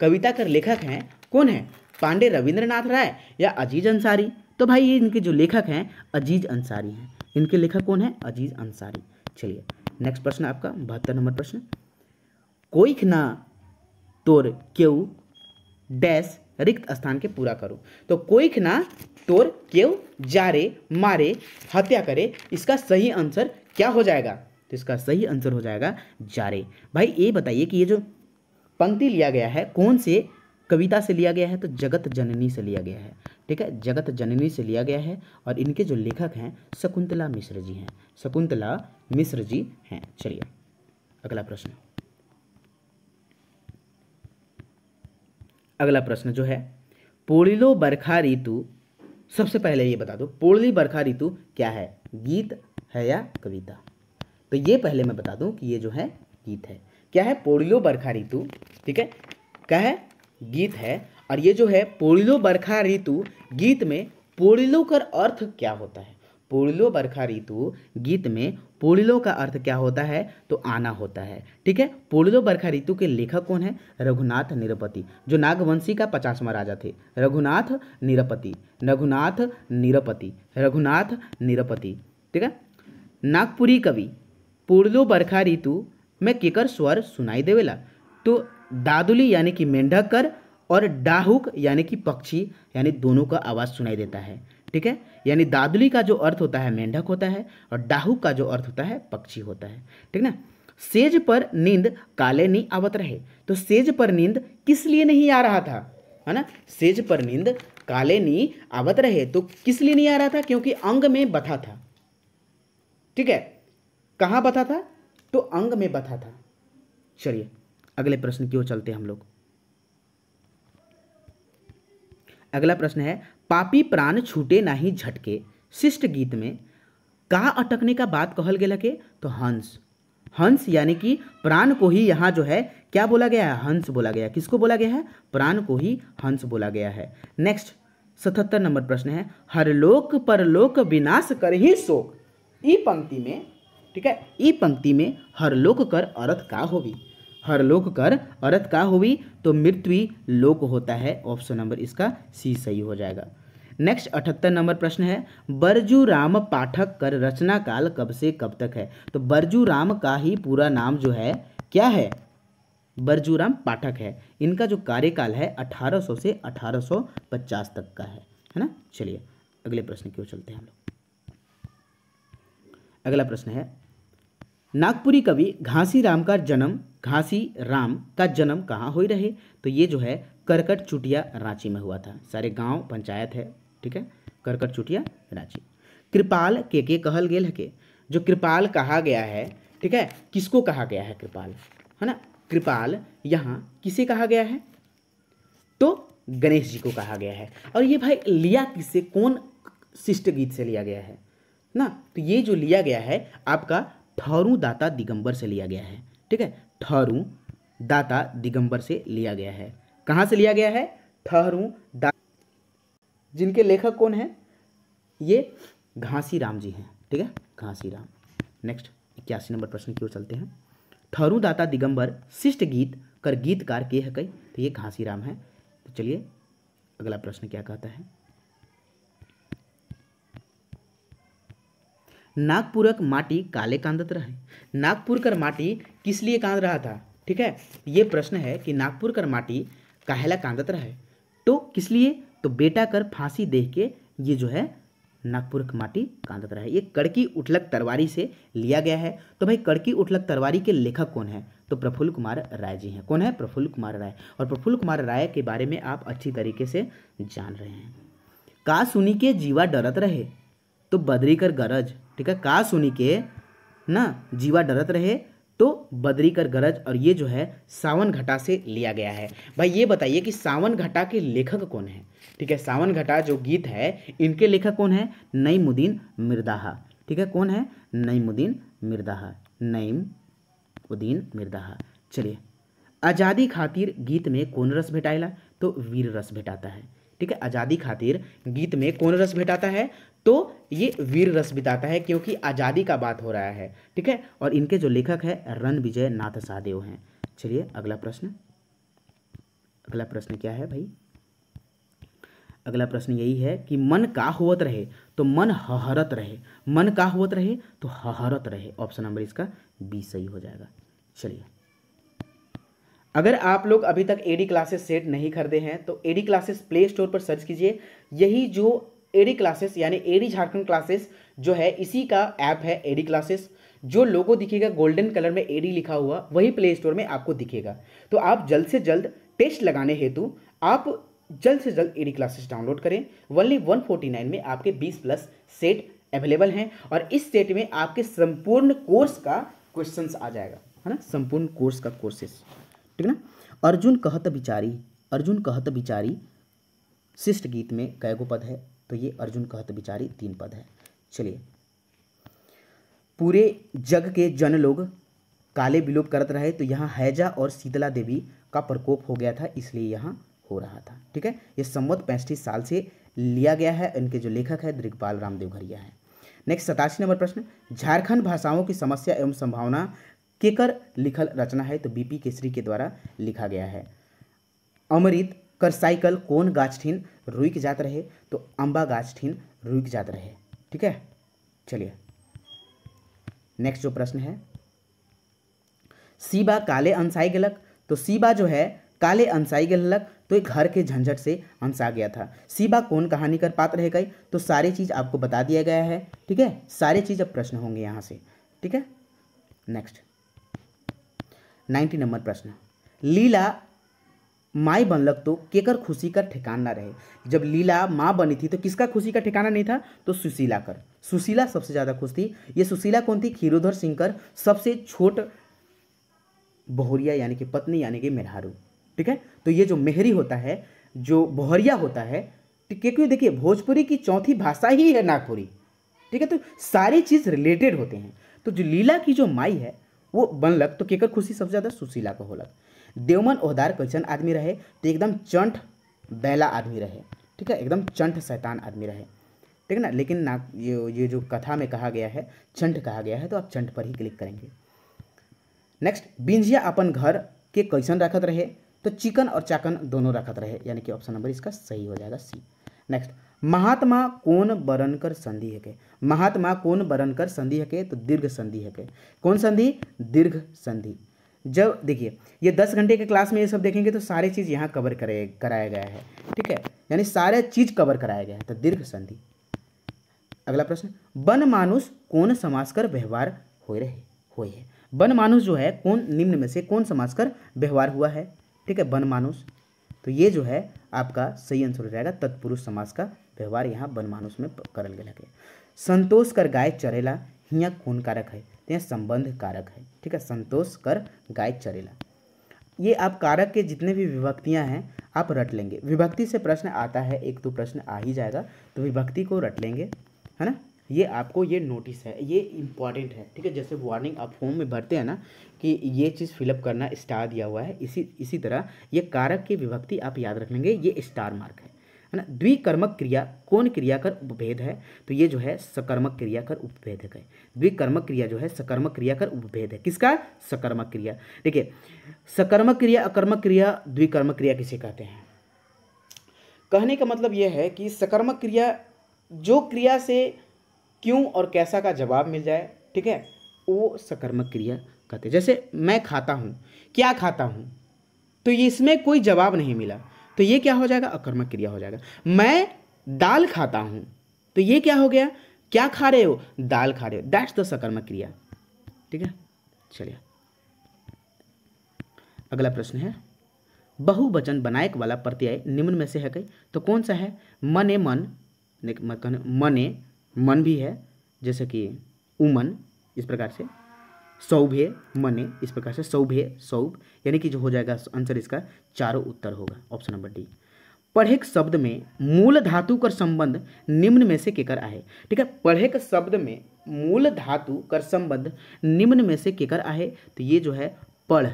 कविता कर लेखक हैं कौन है पांडे रविंद्रनाथ राय या अजीज अंसारी तो भाई ये इनके जो लेखक हैं अजीज अंसारी हैं इनके लेखक कौन है अजीज अंसारी चलिए नेक्स्ट प्रश्न आपका बहत्तर नंबर प्रश्न कोई ना तोर केव डैश रिक्त स्थान के पूरा करो तो कोई ना तोर केव जारे मारे हत्या करे इसका सही आंसर क्या हो जाएगा तो इसका सही आंसर हो जाएगा जारे भाई ये बताइए कि ये जो पंक्ति लिया गया है कौन से कविता से लिया गया है तो जगत जननी से लिया गया है ठीक है जगत जननी से लिया गया है और इनके जो लेखक हैं शकुंतला मिश्र जी हैं शकुंतला मिश्र जी हैं चलिए अगला प्रश्न अगला प्रश्न जो है पोलिलो बरखा ऋतु सबसे पहले ये बता दो पोड़ली बरखा ऋतु क्या है गीत है या कविता तो ये पहले मैं बता दूं कि ये जो है गीत है क्या है पोलियो बरखा ऋतु ठीक है क्या है गीत है और ये जो है पोड़िलो बरखा ऋतु गीत में पोड़िलो का अर्थ क्या होता है पोड़िलो बरखा ऋतु गीत में पोड़िलो का अर्थ क्या होता है तो आना होता है ठीक है पोड़िलो बरखा ऋतु के लेखक कौन है रघुनाथ निरपति जो नागवंशी का पचासवा राजा थे रघुनाथ निरपति रघुनाथ निरपति रघुनाथ निरपति ठीक है नागपुरी कवि पोड़िलो बरखा ऋतु में केकर स्वर सुनाई देवेला तो दादुली यानी कि मेंढक कर और डाहुक यानी कि पक्षी यानी दोनों का आवाज़ सुनाई देता है ठीक है यानी दादुली का जो अर्थ होता है मेंढक होता है और डाहुक का जो अर्थ होता है पक्षी होता है ठीक ना सेज पर नींद काले नहीं आवत रहे तो सेज पर नींद किस लिए नहीं आ रहा था है ना सेज पर नींद काले नी आवत रहे तो किस लिए नहीं आ रहा था क्योंकि अंग में बथा था ठीक है कहाँ बथा था तो अंग में बथा था चलिए अगले प्रश्न की ओर चलते हम लोग अगला प्रश्न है पापी प्राण छूटे नाही झटके शिष्ट गीत में का अटकने का बात कहल गया के तो हंस हंस यानी कि प्राण को ही यहाँ जो है क्या बोला गया है हंस बोला गया किसको बोला गया है प्राण को ही हंस बोला गया है नेक्स्ट सतहत्तर नंबर प्रश्न है हर लोक परलोक विनाश कर ही शोक ई पंक्ति में ठीक है ई पंक्ति में हर लोक कर अर्थ का होगी लोक कर अर्थ का हुई तो मृत्यु लोक होता है ऑप्शन नंबर इसका सी सही हो जाएगा नेक्स्ट अठहत्तर नंबर प्रश्न है बरजू राम पाठक कर रचना काल कब से कब तक है तो बरजू राम का ही पूरा नाम जो है क्या है बरजूराम पाठक है इनका जो कार्यकाल है 1800 से 1850 तक का है है ना चलिए अगले प्रश्न की ओर चलते हैं हम लोग अगला प्रश्न है नागपुरी कवि घासी राम का जन्म घासी राम का जन्म कहाँ हुई रहे तो ये जो है करकट चुटिया रांची में हुआ था सारे गांव पंचायत है ठीक है करकट चुटिया रांची कृपाल के के कहल गेल है के जो कृपाल कहा गया है ठीक है किसको कहा गया है कृपाल है ना कृपाल यहाँ किसे कहा गया है तो गणेश जी को कहा गया है और ये भाई लिया किससे कौन शिष्ट गीत से लिया गया है ना तो ये जो लिया गया है आपका ठहरू दाता दिगंबर से लिया गया है ठीक है ठहरू दाता दिगंबर से लिया गया है कहाँ से लिया गया है ठहरू दा जिनके लेखक कौन है ये घासी राम जी हैं ठीक है घासी राम नेक्स्ट इक्यासी नंबर प्रश्न की ओर चलते हैं ठहरू दाता दिगंबर शिष्ट गीत कर गीतकार के है कई तो ये घासी राम है तो चलिए अगला प्रश्न क्या कहता है नागपुरक माटी काले कांदत रहे नागपुर कर माटी किस लिए कांद रहा था ठीक है ये प्रश्न है कि नागपुर कर माटी काहेला कांदत रहे तो किस लिए तो बेटा कर फांसी देख के ये जो है नागपुर की माटी कांदत रहा है ये कड़की उठलक तरवारी से लिया गया है तो भाई कड़की उठलक तरवारी के लेखक कौन है तो प्रफुल्ल कुमार राय जी हैं कौन है प्रफुल्ल कुमार राय और प्रफुल्ल कुमार राय के बारे में आप अच्छी तरीके से जान रहे हैं का सुनी के जीवा डरत रहे तो बदरी कर गरज ठीक है का सुनी के ना जीवा डरत रहे तो बदरी कर गरज और ये जो है सावन घटा से लिया गया है भाई ये बताइए कि सावन घटा के लेखक कौन है ठीक है सावन घटा जो गीत है इनके लेखक कौन है नईमुद्दीन मिर्दाहा ठीक है कौन है नईमुद्दीन मिर्दाहा नईम उद्दीन मिर्दाहा चलिए आज़ादी खातिर गीत में कौन रस भेटाएला तो वीर रस भेटाता है ठीक है आज़ादी खातिर गीत में कौन रस भेटाता है तो ये वीर रस बिताता है क्योंकि आज़ादी का बात हो रहा है ठीक है और इनके जो लेखक है रन विजय नाथ सादेव हैं चलिए अगला प्रश्न अगला प्रश्न क्या है भाई अगला प्रश्न यही है कि मन का होवत रहे तो मन हहरत रहे मन का होवत रहे तो हहरत रहे ऑप्शन नंबर इसका बी सही हो जाएगा चलिए अगर आप लोग अभी तक एडी क्लासेस सेट नहीं खरीदे हैं तो एडी क्लासेस प्ले स्टोर पर सर्च कीजिए यही जो एडी क्लासेस यानी एडी झारखंड क्लासेस जो है इसी का ऐप है एडी क्लासेस जो लोगो दिखेगा गोल्डन कलर में एडी लिखा हुआ वही प्ले स्टोर में आपको दिखेगा तो आप जल्द से जल्द टेस्ट लगाने हेतु आप जल्द से जल्द एडी क्लासेस डाउनलोड करें वनली वन फोर्टी नाइन में आपके बीस प्लस सेट अवेलेबल हैं और इस सेट में आपके संपूर्ण कोर्स का क्वेश्चंस आ जाएगा है ना संपूर्ण कोर्स का कोर्सेस ठीक ना अर्जुन कहत बिचारी अर्जुन कहत बिचारी शिष्ट गीत में कैगो पद है तो ये अर्जुन कहत विचारी तीन पद है चलिए पूरे जग के जन लोग काले विलोप करत रहे तो यहाँ हैजा और शीतला देवी का प्रकोप हो गया था इसलिए यहाँ हो रहा था ठीक है ये संवत पैंसठी साल से लिया गया है इनके जो लेखक है दृगपाल रामदेव घरिया है नेक्स्ट सतासी नंबर प्रश्न झारखंड भाषाओं की समस्या एवं संभावना केकर लिखल रचना है तो बीपी केसरी के द्वारा लिखा गया है अमृत कर साइकिल कौन गाछठिन रुक जात रहे तो अंबा गाछ थीन रुक जात रहे ठीक है चलिए नेक्स्ट जो प्रश्न है सीबा काले अंसाई गलक तो सीबा जो है काले अंसाई गलक तो एक घर के झंझट से अंसा गया था सीबा कौन कहानी कर पात्र है गई तो सारी चीज़ आपको बता दिया गया है ठीक है सारे चीज़ अब प्रश्न होंगे यहां से ठीक है नेक्स्ट नाइन्टी नंबर प्रश्न लीला माई बनलक तो केकर खुशी का ठिकाना रहे जब लीला माँ बनी थी तो किसका खुशी का ठिकाना नहीं था तो सुशीला कर सुशीला सबसे ज़्यादा खुश थी ये सुशीला कौन थी खीरोधर सिंह कर सबसे छोट बहुरिया यानी कि पत्नी यानी कि मेहरारू ठीक है तो ये जो मेहरी होता है जो बहरिया होता है तो क्योंकि देखिए भोजपुरी की चौथी भाषा ही है नागपुरी ठीक है तो सारी चीज़ रिलेटेड होते हैं तो जो लीला की जो माई है वो बनलक तो केकर खुशी सबसे ज़्यादा सुशीला का होलक देवमन ओहदार कैसन आदमी रहे तो एकदम चंठ बैला आदमी रहे ठीक है एकदम चंठ शैतान आदमी रहे ठीक है ना लेकिन ना ये ये जो कथा में कहा गया है चंठ कहा गया है तो आप चंठ पर ही क्लिक करेंगे नेक्स्ट बिंझिया अपन घर के कैसन रखत रहे तो चिकन और चाकन दोनों रखत रहे यानी कि ऑप्शन नंबर इसका सही हो जाएगा सी नेक्स्ट महात्मा कौन बरन कर संधि है के महात्मा कौन बरन कर संधि है के तो दीर्घ संधि है के कौन संधि दीर्घ संधि जब देखिए ये दस घंटे के क्लास में ये सब देखेंगे तो सारी चीज़ यहाँ कवर करे कराया गया है ठीक है यानी सारे चीज़ कवर कराया गया है तो दीर्घ संधि अगला प्रश्न बन मानुष कौन समाज कर व्यवहार हो रहे हो है बन मानुष जो है कौन निम्न में से कौन समाज कर व्यवहार हुआ है ठीक है बन मानुष तो ये जो है आपका सही आंसर हो जाएगा तत्पुरुष समाज का व्यवहार यहाँ मानुष में करल गया संतोष कर गाय चरेला हिया कौन कारक है तो यह संबंध कारक है ठीक है संतोष कर गाय चरेला ये आप कारक के जितने भी विभक्तियां हैं आप रट लेंगे विभक्ति से प्रश्न आता है एक तो प्रश्न आ ही जाएगा तो विभक्ति को रट लेंगे है ना ये आपको ये नोटिस है ये इम्पॉर्टेंट है ठीक है जैसे वार्निंग आप फॉर्म में भरते हैं ना कि ये चीज़ फिलअप करना स्टार दिया हुआ है इसी इसी तरह ये कारक की विभक्ति आप याद रख लेंगे ये स्टार मार्क है है ना द्विकर्मक क्रिया कौन क्रिया कर उपभेद है तो ये जो है सकर्मक क्रिया कर उपभेद है द्विकर्मक क्रिया जो है सकर्मक क्रिया कर उपभेद है किसका सकर्मक क्रिया देखिए सकर्मक क्रिया अकर्मक क्रिया द्विकर्मक क्रिया किसे कहते हैं कहने का मतलब यह है कि सकर्मक क्रिया जो क्रिया से क्यों और कैसा का जवाब मिल जाए ठीक है वो सकर्मक क्रिया कहते हैं जैसे मैं खाता हूँ क्या खाता हूँ तो इसमें कोई जवाब नहीं मिला तो ये क्या हो जाएगा अकर्मक क्रिया हो जाएगा मैं दाल खाता हूं तो ये क्या हो गया क्या खा रहे हो दाल खा रहे हो दैट्स द सकर्मक क्रिया ठीक है चलिए अगला प्रश्न है बहुवचन बनायक वाला प्रत्यय निम्न में से है कई तो कौन सा है मने मन मने मन भी है जैसे कि उमन इस प्रकार से सौभ्य मने इस प्रकार से सौभ्य सौभ यानी कि जो हो जाएगा आंसर इसका चारों उत्तर होगा ऑप्शन नंबर डी पढ़ेक शब्द में मूल धातु का संबंध निम्न में से केकर आए ठीक है पढ़ेक शब्द में मूल धातु का संबंध निम्न में से केकर आए तो ये जो है पढ़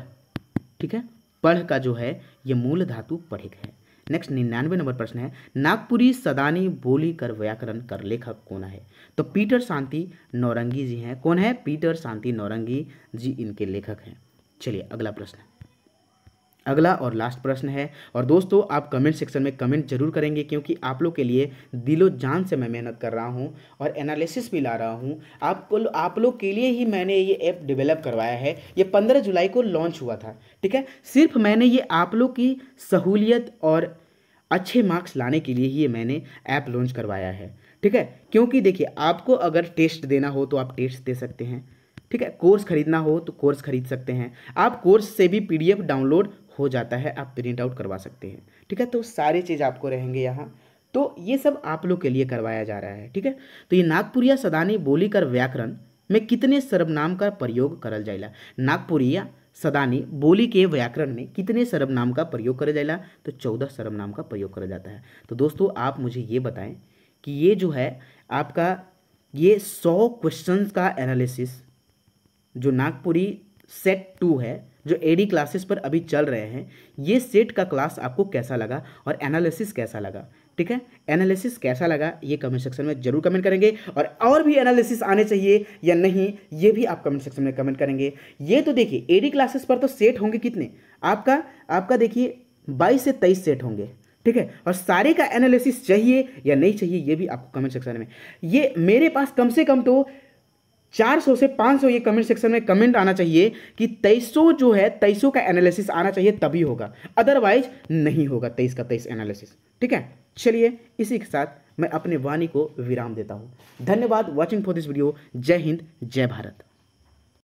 ठीक है पढ़ का जो है ये मूल धातु पढ़ेक है नेक्स्ट निन्यानवे नंबर प्रश्न है नागपुरी सदानी बोली कर व्याकरण कर लेखक कौन है तो पीटर शांति नौरंगी जी हैं कौन है पीटर शांति नौरंगी जी इनके लेखक हैं चलिए अगला प्रश्न है अगला और लास्ट प्रश्न है और दोस्तों आप कमेंट सेक्शन में कमेंट जरूर करेंगे क्योंकि आप लोग के लिए दिलो जान से मैं मेहनत कर रहा हूँ और एनालिसिस भी ला रहा हूँ आपको आप लोग के लिए ही मैंने ये ऐप डेवलप करवाया है ये पंद्रह जुलाई को लॉन्च हुआ था ठीक है सिर्फ मैंने ये आप लोग की सहूलियत और अच्छे मार्क्स लाने के लिए ही ये मैंने ऐप लॉन्च करवाया है ठीक है क्योंकि देखिए आपको अगर टेस्ट देना हो तो आप टेस्ट दे सकते हैं ठीक है कोर्स खरीदना हो तो कोर्स खरीद सकते हैं आप कोर्स से भी पीडीएफ डाउनलोड हो जाता है आप प्रिंट आउट करवा सकते हैं ठीक है तो सारी चीज़ आपको रहेंगे यहाँ तो ये सब आप लोग के लिए करवाया जा रहा है ठीक है तो ये नागपुरिया सदानी बोली कर व्याकरण में कितने सर्वनाम का प्रयोग करल जाएगा नागपुरिया सदानी बोली के व्याकरण में कितने सर्वनाम का प्रयोग करा जाएगा तो चौदह सर्वनाम का प्रयोग करा जाता है तो दोस्तों आप मुझे ये बताएं कि ये जो है आपका ये सौ क्वेश्चंस का एनालिसिस जो नागपुरी सेट टू है जो एडी क्लासेस पर अभी चल रहे हैं ये सेट का क्लास आपको कैसा लगा और एनालिसिस कैसा लगा ठीक है एनालिसिस कैसा लगा ये कमेंट सेक्शन में जरूर कमेंट करेंगे और और भी एनालिसिस आने चाहिए या नहीं ये भी आप कमेंट सेक्शन में कमेंट करेंगे ये तो देखिए एडी क्लासेस पर तो सेट होंगे कितने आपका आपका देखिए बाईस से तेईस सेट होंगे ठीक है और सारे का एनालिसिस चाहिए या नहीं चाहिए ये भी आपको कमेंट सेक्शन में ये मेरे पास कम से कम तो 400 से 500 ये कमेंट सेक्शन में कमेंट आना चाहिए कि 2300 जो है 2300 का एनालिसिस आना चाहिए तभी होगा अदरवाइज नहीं होगा 23 का 23 एनालिसिस ठीक है चलिए इसी के साथ मैं अपने वाणी को विराम देता हूँ धन्यवाद वॉचिंग फॉर दिस वीडियो जय हिंद जय भारत